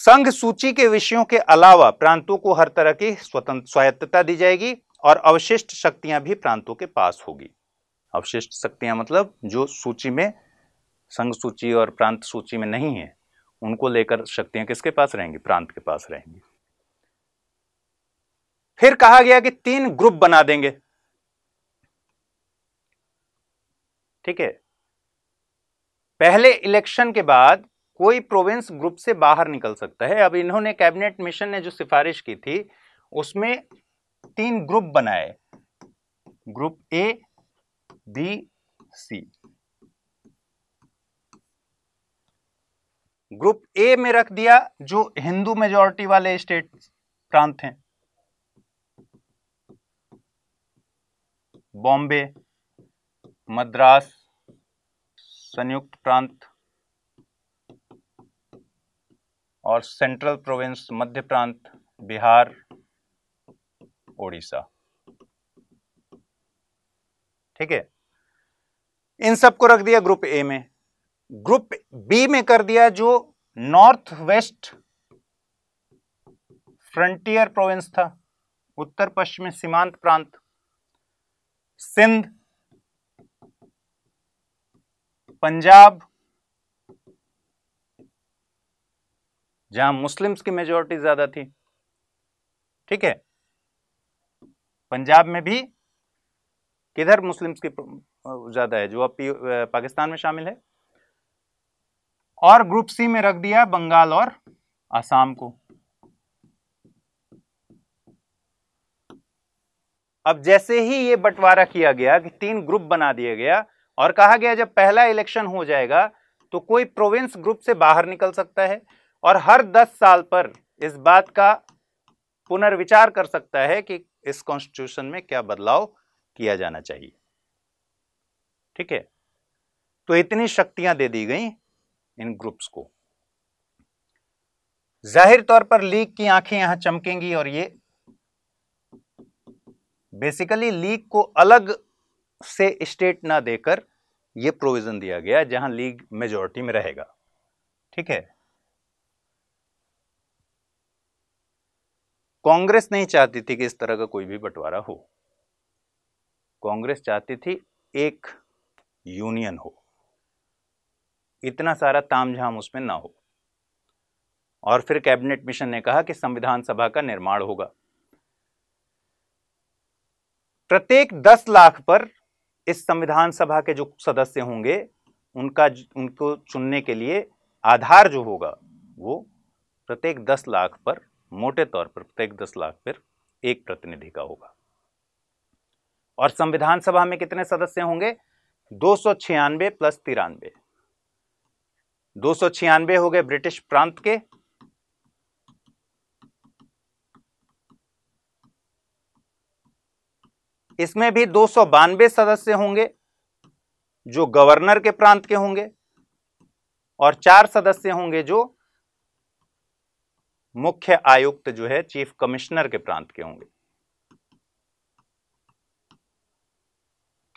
संघ सूची के विषयों के अलावा प्रांतों को हर तरह की स्वतंत्र स्वायत्तता दी जाएगी और अवशिष्ट शक्तियां भी प्रांतों के पास होगी अवशिष्ट शक्तियां मतलब जो सूची में संघ सूची और प्रांत सूची में नहीं है उनको लेकर शक्तियां किसके पास रहेंगी प्रांत के पास रहेंगी फिर कहा गया कि तीन ग्रुप बना देंगे ठीक है पहले इलेक्शन के बाद कोई प्रोविंस ग्रुप से बाहर निकल सकता है अब इन्होंने कैबिनेट मिशन ने जो सिफारिश की थी उसमें तीन ग्रुप बनाए group A B C group A में रख दिया जो हिंदू मेजोरिटी वाले स्टेट प्रांत हैं बॉम्बे मद्रास संयुक्त प्रांत और सेंट्रल प्रोविंस मध्य प्रांत बिहार ओडिशा ठीक है इन सबको रख दिया ग्रुप ए में ग्रुप बी में कर दिया जो नॉर्थ वेस्ट फ्रंटियर प्रोविंस था उत्तर पश्चिमी सीमांत प्रांत सिंध पंजाब जहां मुस्लिम्स की मेजोरिटी ज्यादा थी ठीक है पंजाब में भी किधर मुस्लिम्स की ज्यादा है जो अब पाकिस्तान में शामिल है और ग्रुप सी में रख दिया बंगाल और आसाम को अब जैसे ही ये बंटवारा किया गया कि तीन ग्रुप बना दिया गया और कहा गया जब पहला इलेक्शन हो जाएगा तो कोई प्रोविंस ग्रुप से बाहर निकल सकता है और हर 10 साल पर इस बात का पुनर्विचार कर सकता है कि इस कॉन्स्टिट्यूशन में क्या बदलाव किया जाना चाहिए ठीक है तो इतनी शक्तियां दे दी गई इन ग्रुप्स को जाहिर तौर पर लीक की आंखें यहां चमकेंगी और ये बेसिकली लीक को अलग से स्टेट ना देकर ये प्रोविजन दिया गया जहां लीग मेजोरिटी में रहेगा ठीक है कांग्रेस नहीं चाहती थी कि इस तरह का कोई भी बंटवारा हो कांग्रेस चाहती थी एक यूनियन हो इतना सारा तामझाम उसमें ना हो और फिर कैबिनेट मिशन ने कहा कि संविधान सभा का निर्माण होगा प्रत्येक दस लाख पर इस संविधान सभा के जो सदस्य होंगे उनका उनको चुनने के लिए आधार जो होगा वो प्रत्येक दस लाख पर मोटे तौर पर प्रत्येक दस लाख पर एक प्रतिनिधि का होगा और संविधान सभा में कितने सदस्य होंगे दो प्लस तिरानवे दो हो गए ब्रिटिश प्रांत के इसमें भी दो सदस्य होंगे जो गवर्नर के प्रांत के होंगे और चार सदस्य होंगे जो मुख्य आयुक्त जो है चीफ कमिश्नर के प्रांत के होंगे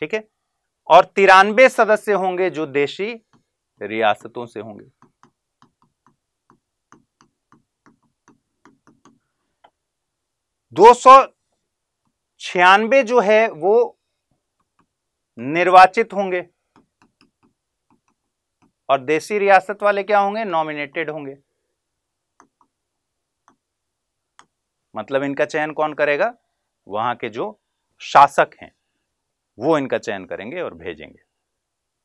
ठीक है और तिरानबे सदस्य होंगे जो देशी रियासतों से होंगे दो सौ छियानवे जो है वो निर्वाचित होंगे और देसी रियासत वाले क्या होंगे नॉमिनेटेड होंगे मतलब इनका चयन कौन करेगा वहां के जो शासक हैं वो इनका चयन करेंगे और भेजेंगे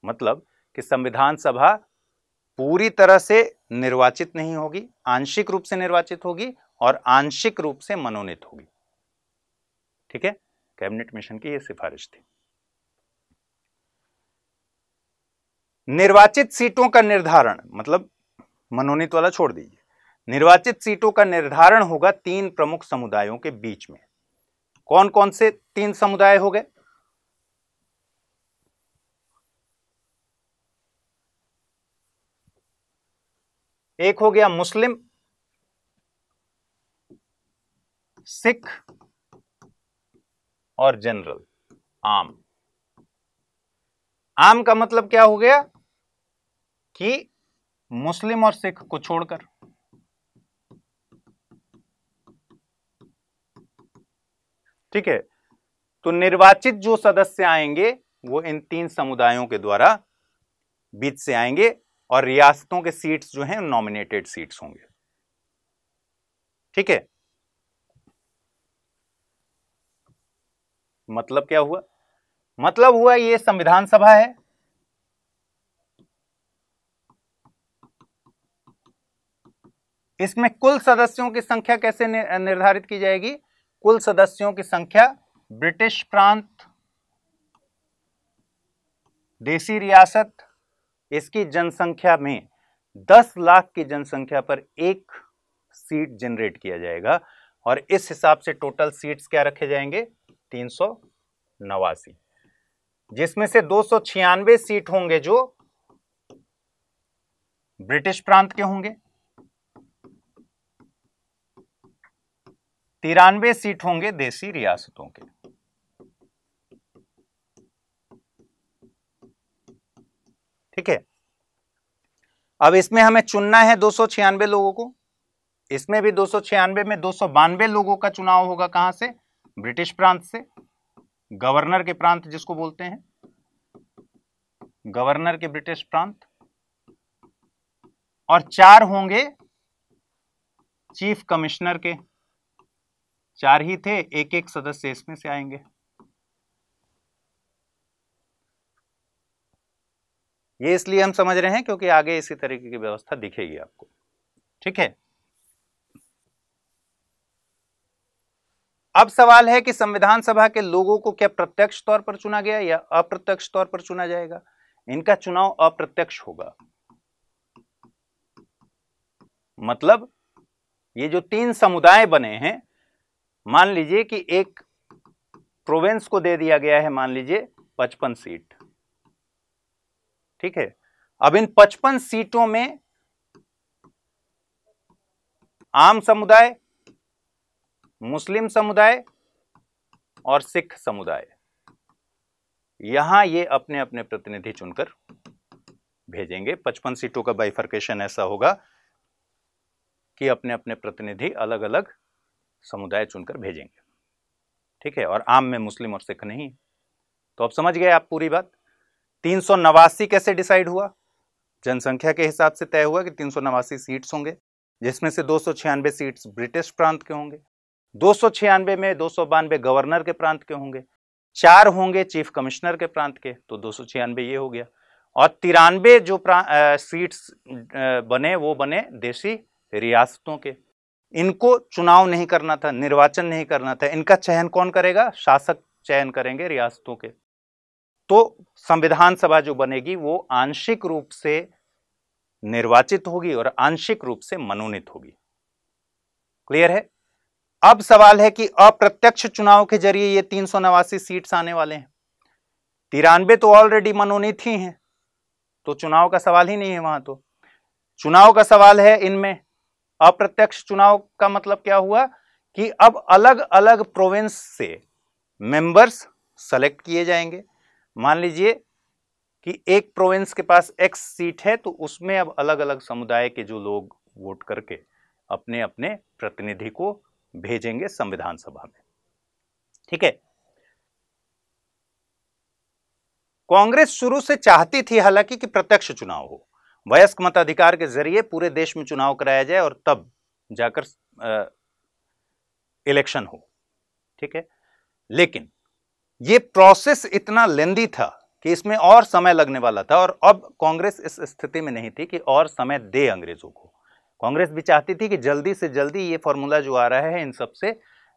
मतलब कि संविधान सभा पूरी तरह से निर्वाचित नहीं होगी आंशिक रूप से निर्वाचित होगी और आंशिक रूप से मनोनीत होगी ठीक है कैबिनेट मिशन की यह सिफारिश थी निर्वाचित सीटों का निर्धारण मतलब मनोनीत वाला छोड़ दीजिए निर्वाचित सीटों का निर्धारण होगा तीन प्रमुख समुदायों के बीच में कौन कौन से तीन समुदाय हो गए एक हो गया मुस्लिम सिख और जनरल आम आम का मतलब क्या हो गया कि मुस्लिम और सिख को छोड़कर ठीक है तो निर्वाचित जो सदस्य आएंगे वो इन तीन समुदायों के द्वारा बीच से आएंगे और रियासतों के सीट्स जो हैं नॉमिनेटेड सीट्स होंगे ठीक है मतलब क्या हुआ मतलब हुआ ये संविधान सभा है इसमें कुल सदस्यों की संख्या कैसे निर्धारित की जाएगी कुल सदस्यों की संख्या ब्रिटिश प्रांत देसी रियासत इसकी जनसंख्या में 10 लाख की जनसंख्या पर एक सीट जनरेट किया जाएगा और इस हिसाब से टोटल सीट्स क्या रखे जाएंगे तीन सौ नवासी जिसमें से दो सौ छियानवे सीट होंगे जो ब्रिटिश प्रांत के होंगे तिरानवे सीट होंगे देसी रियासतों के ठीक है अब इसमें हमें चुनना है दो लोगों को इसमें भी दो में दो लोगों का चुनाव होगा कहां से ब्रिटिश प्रांत से गवर्नर के प्रांत जिसको बोलते हैं गवर्नर के ब्रिटिश प्रांत और चार होंगे चीफ कमिश्नर के चार ही थे एक एक सदस्य इसमें से आएंगे ये इसलिए हम समझ रहे हैं क्योंकि आगे इसी तरीके की व्यवस्था दिखेगी आपको ठीक है अब सवाल है कि संविधान सभा के लोगों को क्या प्रत्यक्ष तौर पर चुना गया या अप्रत्यक्ष तौर पर चुना जाएगा इनका चुनाव अप्रत्यक्ष होगा मतलब ये जो तीन समुदाय बने हैं मान लीजिए कि एक प्रोवेंस को दे दिया गया है मान लीजिए पचपन सीट ठीक है अब इन 55 सीटों में आम समुदाय मुस्लिम समुदाय और सिख समुदाय यहां ये अपने अपने प्रतिनिधि चुनकर भेजेंगे 55 सीटों का बाइफर्केशन ऐसा होगा कि अपने अपने प्रतिनिधि अलग अलग समुदाय चुनकर भेजेंगे ठीक है और आम में मुस्लिम और सिख नहीं तो अब समझ गए आप पूरी बात तीन सौ नवासी कैसे डिसाइड हुआ जनसंख्या के हिसाब से तय हुआ कि तीन सौ नवासी सीट्स होंगे जिसमें से दो सौ छियानवे सीट्स ब्रिटिश प्रांत के होंगे दो सौ छियानवे में दो सौ बानवे गवर्नर के प्रांत के होंगे चार होंगे चीफ कमिश्नर के प्रांत के तो दो सौ छियानवे ये हो गया और तिरानवे जो आ, सीट्स बने वो बने देशी रियासतों के इनको चुनाव नहीं करना था निर्वाचन नहीं करना था इनका चयन कौन करेगा शासक चयन करेंगे रियासतों के तो संविधान सभा जो बनेगी वो आंशिक रूप से निर्वाचित होगी और आंशिक रूप से मनोनीत होगी क्लियर है अब सवाल है कि अप्रत्यक्ष चुनाव के जरिए ये तीन सौ नवासी सीट्स आने वाले हैं तिरानवे तो ऑलरेडी मनोनीत ही हैं तो चुनाव का सवाल ही नहीं है वहां तो चुनाव का सवाल है इनमें अप्रत्यक्ष चुनाव का मतलब क्या हुआ कि अब अलग अलग प्रोविंस से मेंबर्स सेलेक्ट किए जाएंगे मान लीजिए कि एक प्रोविंस के पास एक्स सीट है तो उसमें अब अलग अलग समुदाय के जो लोग वोट करके अपने अपने प्रतिनिधि को भेजेंगे संविधान सभा में ठीक है कांग्रेस शुरू से चाहती थी हालांकि कि प्रत्यक्ष चुनाव हो वयस्क मताधिकार के जरिए पूरे देश में चुनाव कराया जाए और तब जाकर इलेक्शन हो ठीक है लेकिन ये प्रोसेस इतना लेंदी था कि इसमें और समय लगने वाला था और अब कांग्रेस इस स्थिति में नहीं थी कि और समय दे अंग्रेज़ों को कांग्रेस भी चाहती थी कि जल्दी से जल्दी ये फॉर्मूला जो आ रहा है इन सब से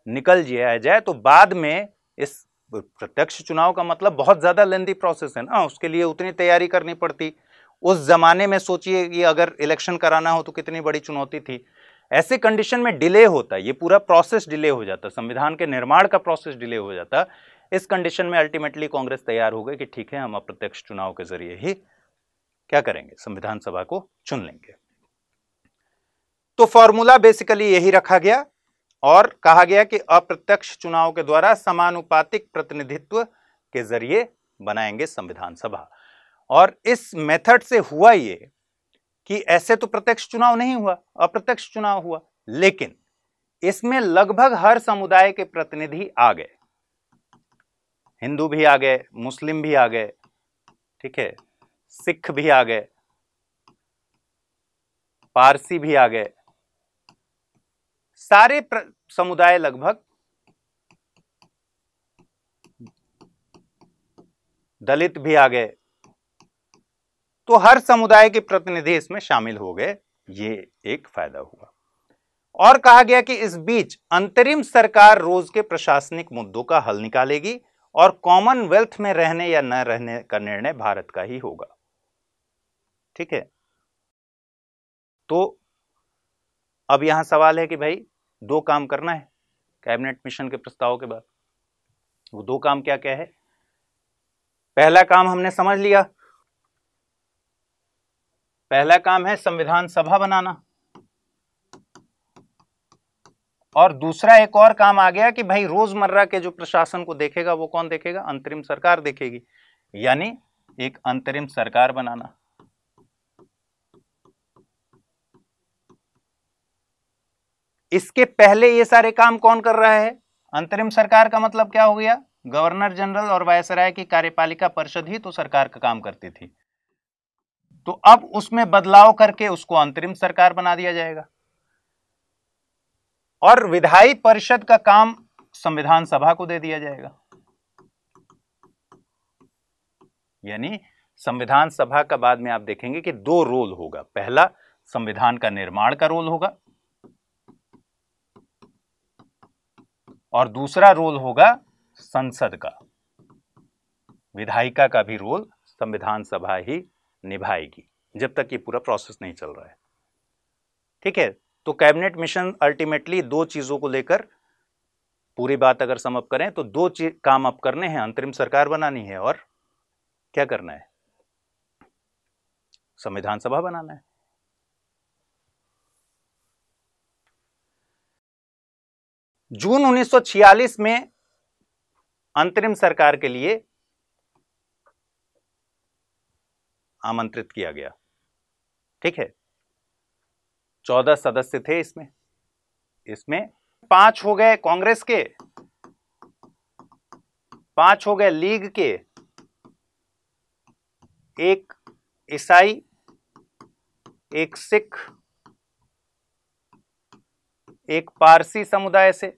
निकल जाया जाए तो बाद में इस प्रत्यक्ष चुनाव का मतलब बहुत ज़्यादा लेंदी प्रोसेस है ना उसके लिए उतनी तैयारी करनी पड़ती उस ज़माने में सोचिए कि अगर इलेक्शन कराना हो तो कितनी बड़ी चुनौती थी ऐसे कंडीशन में डिले होता ये पूरा प्रोसेस डिले हो जाता संविधान के निर्माण का प्रोसेस डिले हो जाता इस कंडीशन में अल्टीमेटली कांग्रेस तैयार हो गई कि ठीक है हम अप्रत्यक्ष चुनाव के जरिए ही क्या करेंगे संविधान सभा को चुन लेंगे तो फॉर्मूला बेसिकली यही रखा गया और कहा गया कि अप्रत्यक्ष चुनाव के द्वारा समानुपातिक प्रतिनिधित्व के जरिए बनाएंगे संविधान सभा और इस मेथड से हुआ ये कि ऐसे तो प्रत्यक्ष चुनाव नहीं हुआ अप्रत्यक्ष चुनाव हुआ लेकिन इसमें लगभग हर समुदाय के प्रतिनिधि आ गए हिंदू भी आ गए मुस्लिम भी आ गए ठीक है सिख भी आ गए पारसी भी आ गए सारे समुदाय लगभग दलित भी आ गए तो हर समुदाय के प्रतिनिधि इसमें शामिल हो गए ये एक फायदा हुआ और कहा गया कि इस बीच अंतरिम सरकार रोज के प्रशासनिक मुद्दों का हल निकालेगी और कॉमनवेल्थ में रहने या न रहने का निर्णय भारत का ही होगा ठीक है तो अब यहां सवाल है कि भाई दो काम करना है कैबिनेट मिशन के प्रस्ताव के बाद वो दो काम क्या क्या है पहला काम हमने समझ लिया पहला काम है संविधान सभा बनाना और दूसरा एक और काम आ गया कि भाई रोजमर्रा के जो प्रशासन को देखेगा वो कौन देखेगा अंतरिम सरकार देखेगी यानी एक अंतरिम सरकार बनाना इसके पहले ये सारे काम कौन कर रहा है अंतरिम सरकार का मतलब क्या हो गया गवर्नर जनरल और वायसराय की कार्यपालिका परिषद ही तो सरकार का काम करती थी तो अब उसमें बदलाव करके उसको अंतरिम सरकार बना दिया जाएगा और विधायी परिषद का काम संविधान सभा को दे दिया जाएगा यानी संविधान सभा का बाद में आप देखेंगे कि दो रोल होगा पहला संविधान का निर्माण का रोल होगा और दूसरा रोल होगा संसद का विधायिका का भी रोल संविधान सभा ही निभाएगी जब तक ये पूरा प्रोसेस नहीं चल रहा है ठीक है तो कैबिनेट मिशन अल्टीमेटली दो चीज़ों को लेकर पूरी बात अगर सम अप करें तो दो काम आप करने हैं अंतरिम सरकार बनानी है और क्या करना है संविधान सभा बनाना है जून 1946 में अंतरिम सरकार के लिए आमंत्रित किया गया ठीक है चौदह सदस्य थे इसमें इसमें पांच हो गए कांग्रेस के पांच हो गए लीग के एक ईसाई एक सिख एक पारसी समुदाय से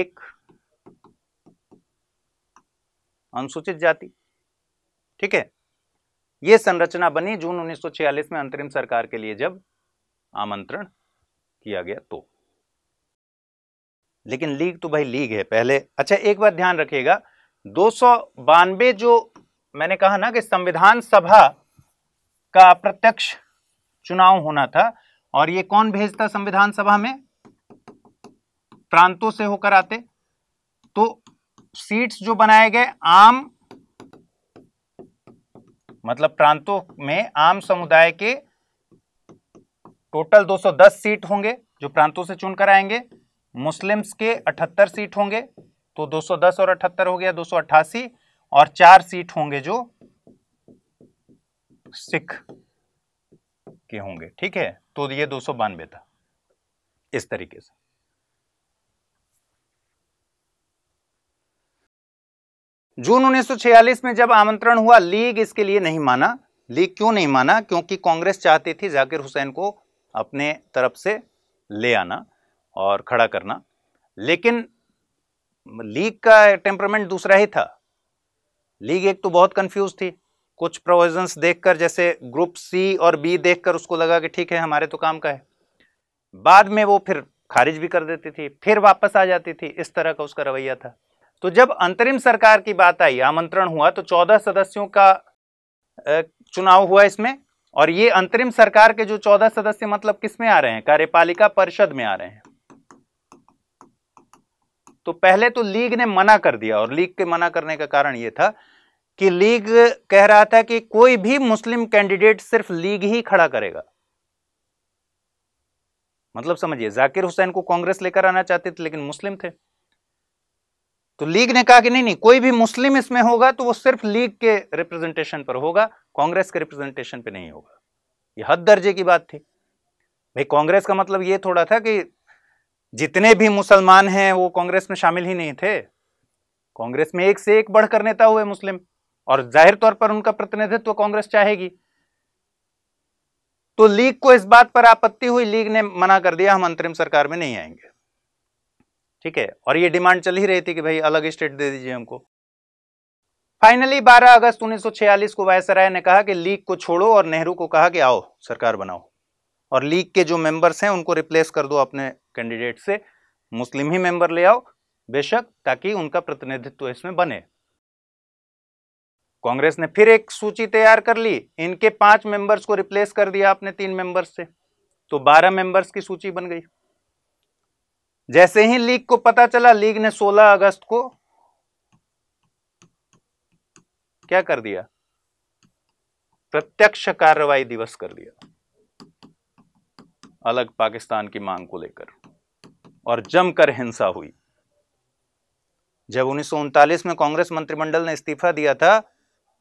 एक अनुसूचित जाति ठीक है यह संरचना बनी जून 1946 में अंतरिम सरकार के लिए जब आमंत्रण किया गया तो लेकिन लीग तो भाई लीग है पहले अच्छा एक बात ध्यान रखिएगा दो जो मैंने कहा ना कि संविधान सभा का अप्रत्यक्ष चुनाव होना था और ये कौन भेजता संविधान सभा में प्रांतों से होकर आते तो सीट्स जो बनाए गए आम मतलब प्रांतों में आम समुदाय के टोटल 210 सीट होंगे जो प्रांतों से चुनकर आएंगे मुस्लिम्स के 78 सीट होंगे तो 210 और 78 हो गया दो और चार सीट होंगे जो सिख के होंगे ठीक है तो ये दो सौ बानवे था इस तरीके से जून 1946 में जब आमंत्रण हुआ लीग इसके लिए नहीं माना लीग क्यों नहीं माना क्योंकि कांग्रेस चाहती थी जाकिर हुसैन को अपने तरफ से ले आना और खड़ा करना लेकिन लीग का टेम्परमेंट दूसरा ही था लीग एक तो बहुत कंफ्यूज थी कुछ प्रोविजंस देखकर जैसे ग्रुप सी और बी देखकर उसको लगा कि ठीक है हमारे तो काम का है बाद में वो फिर खारिज भी कर देती थी फिर वापस आ जाती थी इस तरह का उसका रवैया था तो जब अंतरिम सरकार की बात आई आमंत्रण हुआ तो चौदह सदस्यों का चुनाव हुआ इसमें और ये अंतरिम सरकार के जो चौदह सदस्य मतलब किसमें आ रहे हैं कार्यपालिका परिषद में आ रहे हैं तो पहले तो लीग ने मना कर दिया और लीग के मना करने का कारण यह था कि लीग कह रहा था कि कोई भी मुस्लिम कैंडिडेट सिर्फ लीग ही खड़ा करेगा मतलब समझिए जाकिर हुसैन को कांग्रेस लेकर आना चाहते थे लेकिन मुस्लिम थे तो लीग ने कहा कि नहीं नहीं कोई भी मुस्लिम इसमें होगा तो वो सिर्फ लीग के रिप्रेजेंटेशन पर होगा कांग्रेस के रिप्रेजेंटेशन पे नहीं होगा ये हद दर्जे की बात थी भाई कांग्रेस का मतलब ये थोड़ा था कि जितने भी मुसलमान हैं वो कांग्रेस में शामिल ही नहीं थे कांग्रेस में एक से एक बढ़कर नेता हुए मुस्लिम और जाहिर तौर पर उनका प्रतिनिधित्व कांग्रेस चाहेगी तो लीग को इस बात पर आपत्ति हुई लीग ने मना कर दिया हम अंतरिम सरकार में नहीं आएंगे ठीक है और ये डिमांड चल ही रही थी कि भाई अलग स्टेट दे दीजिए हमको फाइनली 12 अगस्त 1946 को वायसराय ने कहा कि लीग को छोड़ो और नेहरू को कहा कि आओ सरकार बनाओ और लीग के जो मेंबर्स हैं उनको रिप्लेस कर दो अपने कैंडिडेट से मुस्लिम ही मेंबर ले आओ बेशक ताकि उनका प्रतिनिधित्व इसमें बने कांग्रेस ने फिर एक सूची तैयार कर ली इनके पांच मेंबर्स को रिप्लेस कर दिया अपने तीन मेंबर्स से तो बारह मेंबर्स की सूची बन गई जैसे ही लीग को पता चला लीग ने 16 अगस्त को क्या कर दिया प्रत्यक्ष कार्रवाई दिवस कर दिया अलग पाकिस्तान की मांग को लेकर और जमकर हिंसा हुई जब उन्नीस में कांग्रेस मंत्रिमंडल ने इस्तीफा दिया था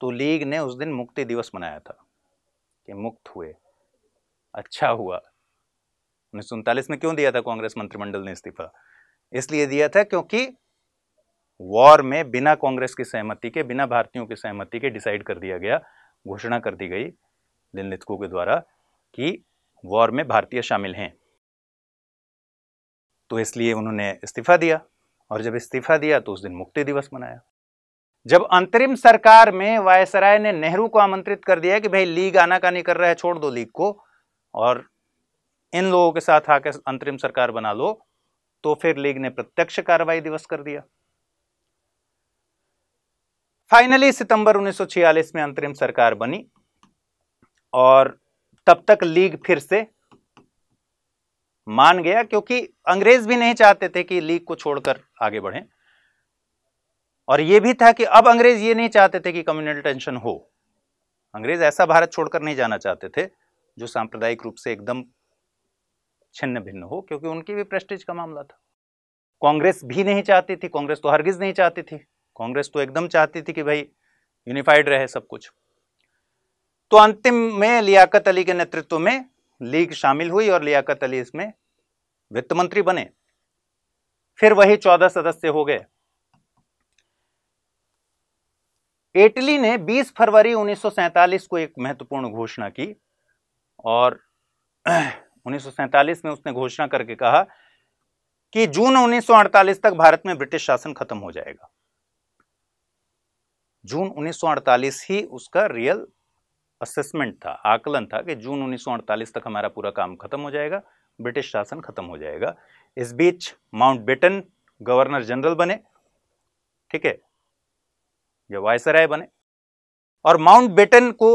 तो लीग ने उस दिन मुक्ति दिवस मनाया था कि मुक्त हुए अच्छा हुआ उन्नीस में क्यों दिया था कांग्रेस मंत्रिमंडल ने इस्तीफा इसलिए दिया था क्योंकि वॉर में बिना कांग्रेस की सहमति के बिना भारतीयों की सहमति के डिसाइड कर दिया गया घोषणा कर दी गई लिनलिथको के द्वारा कि वॉर में भारतीय शामिल हैं तो इसलिए उन्होंने इस्तीफा दिया और जब इस्तीफा दिया तो उस दिन मुक्ति दिवस मनाया जब अंतरिम सरकार में वायसराय ने नेहरू को आमंत्रित कर दिया कि भाई लीग आना नहीं कर रहा है छोड़ दो लीग को और इन लोगों के साथ आकर अंतरिम सरकार बना लो तो फिर लीग ने प्रत्यक्ष कार्रवाई दिवस कर दिया फाइनली सितंबर 1946 में अंतरिम सरकार बनी और तब तक लीग फिर से मान गया क्योंकि अंग्रेज भी नहीं चाहते थे कि लीग को छोड़कर आगे बढ़े और यह भी था कि अब अंग्रेज ये नहीं चाहते थे कि कम्युनल टेंशन हो अंग्रेज ऐसा भारत छोड़कर नहीं जाना चाहते थे जो सांप्रदायिक रूप से एकदम छिन्न भिन्न हो क्योंकि उनकी भी प्रेस्टीज का मामला था कांग्रेस भी नहीं चाहती थी कांग्रेस तो हरगिज नहीं चाहती थी कांग्रेस तो एकदम चाहती थी कि भाई यूनिफाइड रहे सब कुछ तो अंतिम में लियाकत अली के नेतृत्व में लीग शामिल हुई और लियाकत अली इसमें वित्त मंत्री बने फिर वही चौदह सदस्य हो गए इटली ने 20 फरवरी 1947 को एक महत्वपूर्ण घोषणा की और 1947 में उसने घोषणा करके कहा कि जून 1948 तक भारत में ब्रिटिश शासन खत्म हो जाएगा जून 1948 ही उसका रियल असेसमेंट था आकलन था कि जून 1948 तक हमारा पूरा काम खत्म हो जाएगा ब्रिटिश शासन खत्म हो जाएगा इस बीच माउंट बेटन गवर्नर जनरल बने ठीक है या वायसराय बने और माउंट बेटन को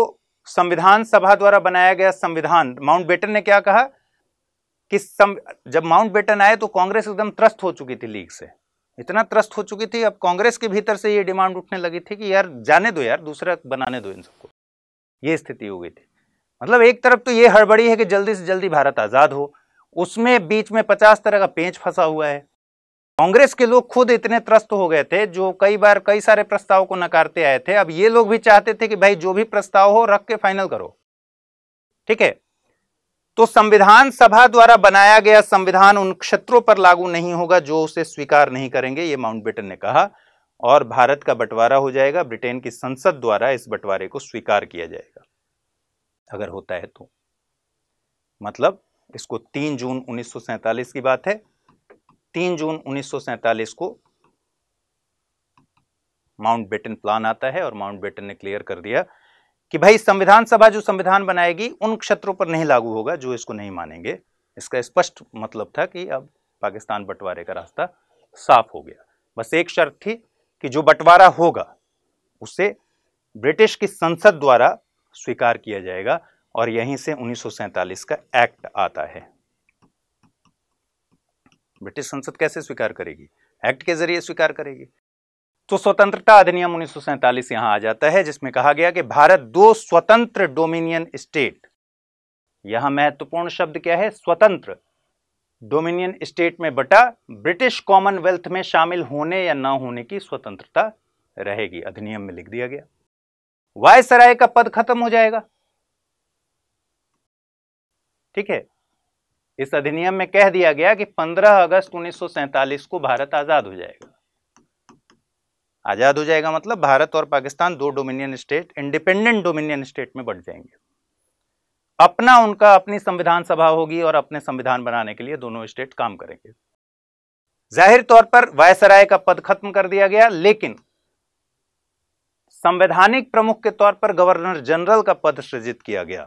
संविधान सभा द्वारा बनाया गया संविधान माउंट बेटन ने क्या कहा कि सम जब माउंट बेटन आए तो कांग्रेस एकदम त्रस्त हो चुकी थी लीग से इतना त्रस्त हो चुकी थी अब कांग्रेस के भीतर से ये डिमांड उठने लगी थी कि यार जाने दो यार दूसरा बनाने दो इन सबको ये स्थिति हो गई थी मतलब एक तरफ तो ये हड़बड़ी है कि जल्दी से जल्दी भारत आज़ाद हो उसमें बीच में पचास तरह का पेंच फंसा हुआ है कांग्रेस के लोग खुद इतने त्रस्त हो गए थे जो कई बार कई सारे प्रस्ताव को नकारते आए थे अब ये लोग भी चाहते थे कि भाई जो भी प्रस्ताव हो रख के फाइनल करो ठीक है तो संविधान सभा द्वारा बनाया गया संविधान उन क्षेत्रों पर लागू नहीं होगा जो उसे स्वीकार नहीं करेंगे ये माउंटबेटन ने कहा और भारत का बंटवारा हो जाएगा ब्रिटेन की संसद द्वारा इस बंटवारे को स्वीकार किया जाएगा अगर होता है तो मतलब इसको 3 जून 1947 की बात है 3 जून 1947 को माउंटबेटन प्लान आता है और माउंटबेटन ने क्लियर कर दिया कि भाई संविधान सभा जो संविधान बनाएगी उन क्षेत्रों पर नहीं लागू होगा जो इसको नहीं मानेंगे इसका स्पष्ट मतलब था कि अब पाकिस्तान बंटवारे का रास्ता साफ हो गया बस एक शर्त थी कि जो बंटवारा होगा उसे ब्रिटिश की संसद द्वारा स्वीकार किया जाएगा और यहीं से उन्नीस का एक्ट आता है ब्रिटिश संसद कैसे स्वीकार करेगी एक्ट के जरिए स्वीकार करेगी तो स्वतंत्रता अधिनियम उन्नीस सौ यहां आ जाता है जिसमें कहा गया कि भारत दो स्वतंत्र डोमिनियन स्टेट यहां महत्वपूर्ण शब्द क्या है स्वतंत्र डोमिनियन स्टेट में बटा ब्रिटिश कॉमनवेल्थ में शामिल होने या ना होने की स्वतंत्रता रहेगी अधिनियम में लिख दिया गया वायसराय का पद खत्म हो जाएगा ठीक है इस अधिनियम में कह दिया गया कि 15 अगस्त 1947 को भारत आजाद हो जाएगा आज़ाद हो जाएगा मतलब भारत और पाकिस्तान दो dominion state independent dominion state में बढ़ जाएंगे अपना उनका अपनी संविधान सभा होगी और अपने संविधान बनाने के लिए दोनों स्टेट काम करेंगे जाहिर तौर पर वायसराय का पद खत्म कर दिया गया लेकिन संवैधानिक प्रमुख के तौर पर गवर्नर जनरल का पद सृजित किया गया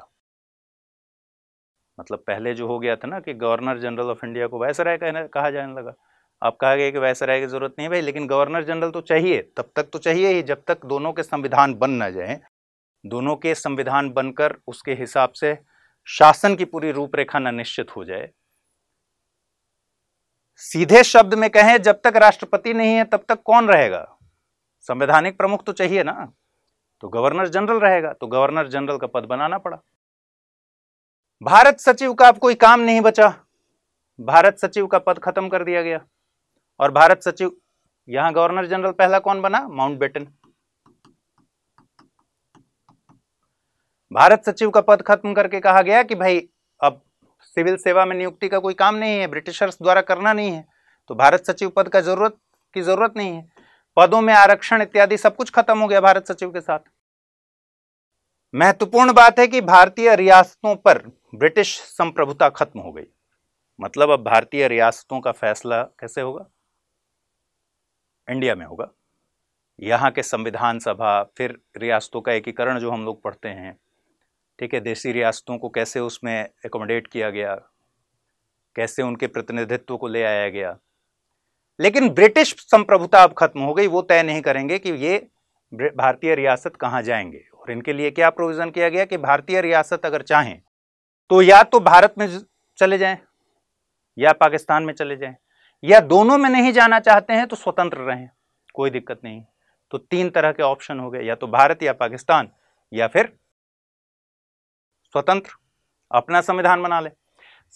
मतलब पहले जो हो गया था ना कि गवर्नर जनरल ऑफ इंडिया को वायसराय कहा जाने लगा आप कहा गया कि वायसराय की जरूरत नहीं है भाई लेकिन गवर्नर जनरल तो चाहिए तब तक तो चाहिए ही जब तक दोनों के संविधान बन ना जाए दोनों के संविधान बनकर उसके हिसाब से शासन की पूरी रूपरेखा न निश्चित हो जाए सीधे शब्द में कहें जब तक राष्ट्रपति नहीं है तब तक कौन रहेगा संवैधानिक प्रमुख तो चाहिए ना तो गवर्नर जनरल रहेगा तो गवर्नर जनरल का पद बनाना पड़ा भारत सचिव का अब कोई काम नहीं बचा भारत सचिव का पद खत्म कर दिया गया और भारत सचिव यहां गवर्नर जनरल पहला कौन बना माउंट बेटन भारत सचिव का पद खत्म करके कहा गया कि भाई अब सिविल सेवा में नियुक्ति का कोई काम नहीं है ब्रिटिशर्स द्वारा करना नहीं है तो भारत सचिव पद का जरूरत की जरूरत नहीं है पदों में आरक्षण इत्यादि सब कुछ खत्म हो गया भारत सचिव के साथ महत्वपूर्ण बात है कि भारतीय रियासतों पर ब्रिटिश संप्रभुता खत्म हो गई मतलब अब भारतीय रियासतों का फैसला कैसे होगा इंडिया में होगा यहाँ के संविधान सभा फिर रियासतों का एकीकरण जो हम लोग पढ़ते हैं ठीक है देसी रियासतों को कैसे उसमें एकोमोडेट किया गया कैसे उनके प्रतिनिधित्व को ले आया गया लेकिन ब्रिटिश संप्रभुता अब खत्म हो गई वो तय नहीं करेंगे कि ये भारतीय रियासत कहाँ जाएंगे और इनके लिए क्या प्रोविज़न किया गया कि भारतीय रियासत अगर चाहें तो या तो भारत में चले जाएं या पाकिस्तान में चले जाएं या दोनों में नहीं जाना चाहते हैं तो स्वतंत्र रहें कोई दिक्कत नहीं तो तीन तरह के ऑप्शन हो गए या तो भारत या पाकिस्तान या फिर स्वतंत्र अपना संविधान बना ले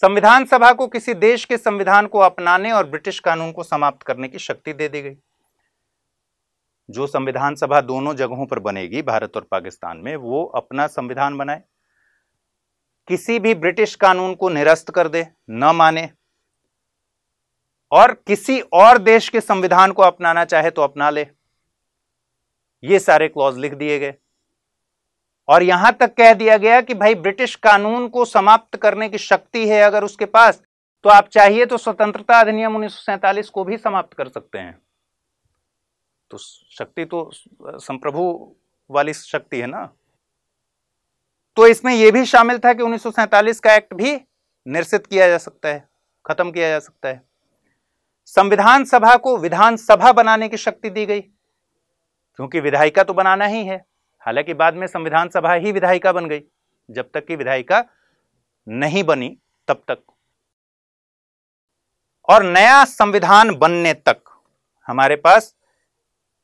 संविधान सभा को किसी देश के संविधान को अपनाने और ब्रिटिश कानून को समाप्त करने की शक्ति दे दी गई जो संविधान सभा दोनों जगहों पर बनेगी भारत और पाकिस्तान में वो अपना संविधान बनाए किसी भी ब्रिटिश कानून को निरस्त कर दे न माने और किसी और देश के संविधान को अपनाना चाहे तो अपना ले ये सारे क्लॉज लिख दिए गए और यहां तक कह दिया गया कि भाई ब्रिटिश कानून को समाप्त करने की शक्ति है अगर उसके पास तो आप चाहिए तो स्वतंत्रता अधिनियम उन्नीस को भी समाप्त कर सकते हैं तो शक्ति तो संप्रभु वाली शक्ति है ना तो इसमें यह भी शामिल था कि उन्नीस का एक्ट भी निरसित किया जा सकता है खत्म किया जा सकता है संविधान सभा को विधानसभा बनाने की शक्ति दी गई क्योंकि विधायिका तो बनाना ही है हालांकि बाद में संविधान सभा ही विधायिका बन गई जब तक कि विधायिका नहीं बनी तब तक और नया संविधान बनने तक हमारे पास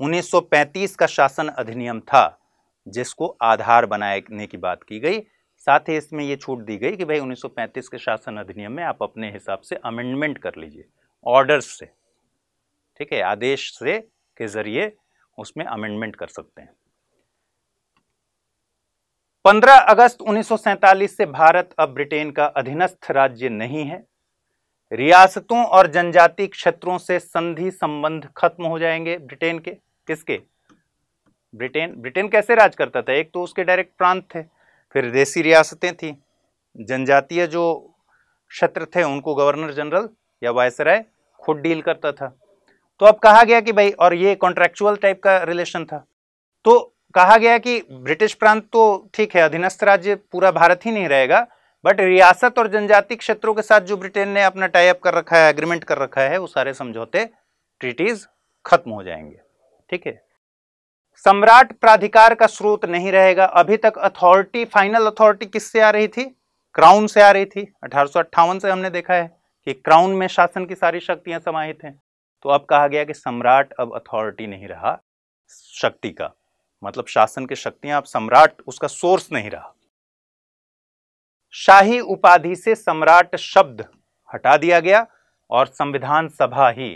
1935 का शासन अधिनियम था जिसको आधार बनाने की बात की गई साथ ही इसमें यह छूट दी गई कि भाई 1935 के शासन अधिनियम में आप अपने हिसाब से अमेंडमेंट कर लीजिए ऑर्डर से ठीक है आदेश से के ज़रिए उसमें अमेंडमेंट कर सकते हैं 15 अगस्त 1947 से भारत अब ब्रिटेन का अधीनस्थ राज्य नहीं है रियासतों और जनजाति क्षेत्रों से संधि संबंध खत्म हो जाएंगे ब्रिटेन के किसके ब्रिटेन ब्रिटेन कैसे राज करता था एक तो उसके डायरेक्ट प्रांत थे फिर देसी रियासतें थी जनजातीय जो क्षेत्र थे उनको गवर्नर जनरल या वायसराय खुद डील करता था तो अब कहा गया कि भाई और ये कॉन्ट्रेक्चुअल टाइप का रिलेशन था तो कहा गया कि ब्रिटिश प्रांत तो ठीक है अधीनस्थ राज्य पूरा भारत ही नहीं रहेगा बट रियासत और जनजाति क्षेत्रों के साथ जो ब्रिटेन ने अपना टाइप कर रखा है एग्रीमेंट कर रखा है वो सारे समझौते ट्रीटीज खत्म हो जाएंगे ठीक है सम्राट प्राधिकार का स्रोत नहीं रहेगा अभी तक अथॉरिटी फाइनल अथॉरिटी किससे आ रही थी क्राउन से आ रही थी अठारह से हमने देखा है कि क्राउन में शासन की सारी शक्तियां समाहित हैं तो अब कहा गया कि सम्राट अब अथॉरिटी नहीं रहा शक्ति का मतलब शासन की शक्तियां अब सम्राट उसका सोर्स नहीं रहा शाही उपाधि से सम्राट शब्द हटा दिया गया और संविधान सभा ही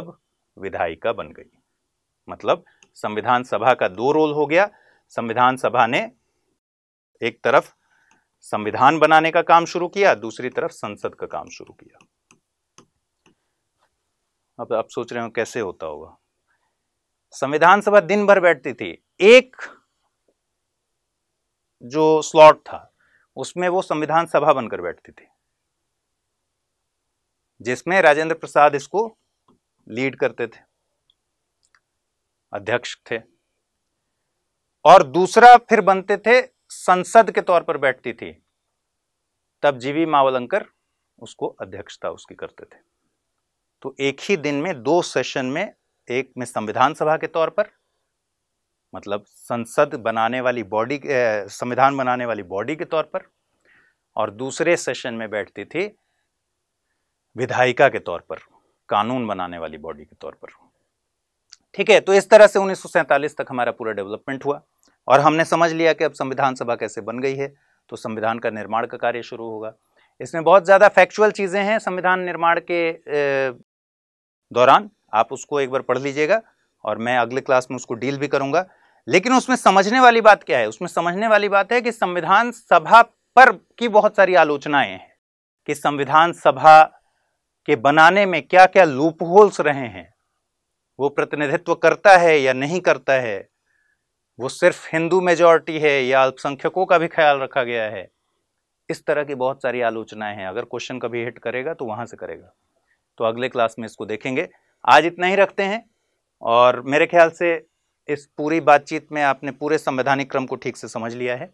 अब विधायिका बन गई मतलब संविधान सभा का दो रोल हो गया संविधान सभा ने एक तरफ संविधान बनाने का काम शुरू किया दूसरी तरफ संसद का काम शुरू किया अब आप सोच रहे हो कैसे होता होगा संविधान सभा दिन भर बैठती थी एक जो स्लॉट था उसमें वो संविधान सभा बनकर बैठती थी जिसमें राजेंद्र प्रसाद इसको लीड करते थे अध्यक्ष थे और दूसरा फिर बनते थे संसद के तौर पर बैठती थी तब जीवी मावलंकर उसको अध्यक्षता उसकी करते थे तो एक ही दिन में दो सेशन में एक में संविधान सभा के तौर पर मतलब संसद बनाने वाली बॉडी संविधान बनाने वाली बॉडी के तौर पर और दूसरे सेशन में बैठती थी विधायिका के तौर पर कानून बनाने वाली बॉडी के तौर पर ठीक है तो इस तरह से उन्नीस तक हमारा पूरा डेवलपमेंट हुआ और हमने समझ लिया कि अब संविधान सभा कैसे बन गई है तो संविधान का निर्माण का कार्य शुरू होगा इसमें बहुत ज़्यादा फैक्चुअल चीज़ें हैं संविधान निर्माण के दौरान आप उसको एक बार पढ़ लीजिएगा और मैं अगले क्लास में उसको डील भी करूँगा लेकिन उसमें समझने वाली बात क्या है उसमें समझने वाली बात है कि संविधान सभा पर की बहुत सारी आलोचनाएं हैं कि संविधान सभा के बनाने में क्या क्या लूप होल्स रहे हैं वो प्रतिनिधित्व करता है या नहीं करता है वो सिर्फ हिंदू मेजॉरिटी है या अल्पसंख्यकों का भी ख्याल रखा गया है इस तरह की बहुत सारी आलोचनाएं हैं अगर क्वेश्चन कभी हिट करेगा तो वहाँ से करेगा तो अगले क्लास में इसको देखेंगे आज इतना ही रखते हैं और मेरे ख्याल से इस पूरी बातचीत में आपने पूरे संवैधानिक क्रम को ठीक से समझ लिया है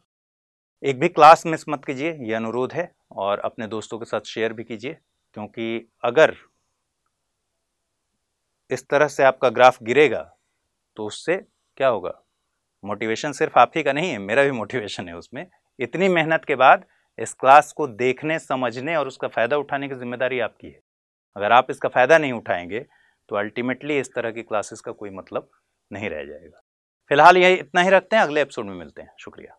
एक भी क्लास मिस मत कीजिए यह अनुरोध है और अपने दोस्तों के साथ शेयर भी कीजिए क्योंकि अगर इस तरह से आपका ग्राफ गिरेगा तो उससे क्या होगा मोटिवेशन सिर्फ आप ही का नहीं है मेरा भी मोटिवेशन है उसमें इतनी मेहनत के बाद इस क्लास को देखने समझने और उसका फ़ायदा उठाने की जिम्मेदारी आपकी है अगर आप इसका फ़ायदा नहीं उठाएंगे तो अल्टीमेटली इस तरह की क्लासेस का कोई मतलब नहीं रह जाएगा फिलहाल यही इतना ही रखते हैं अगले एपिसोड में मिलते हैं शुक्रिया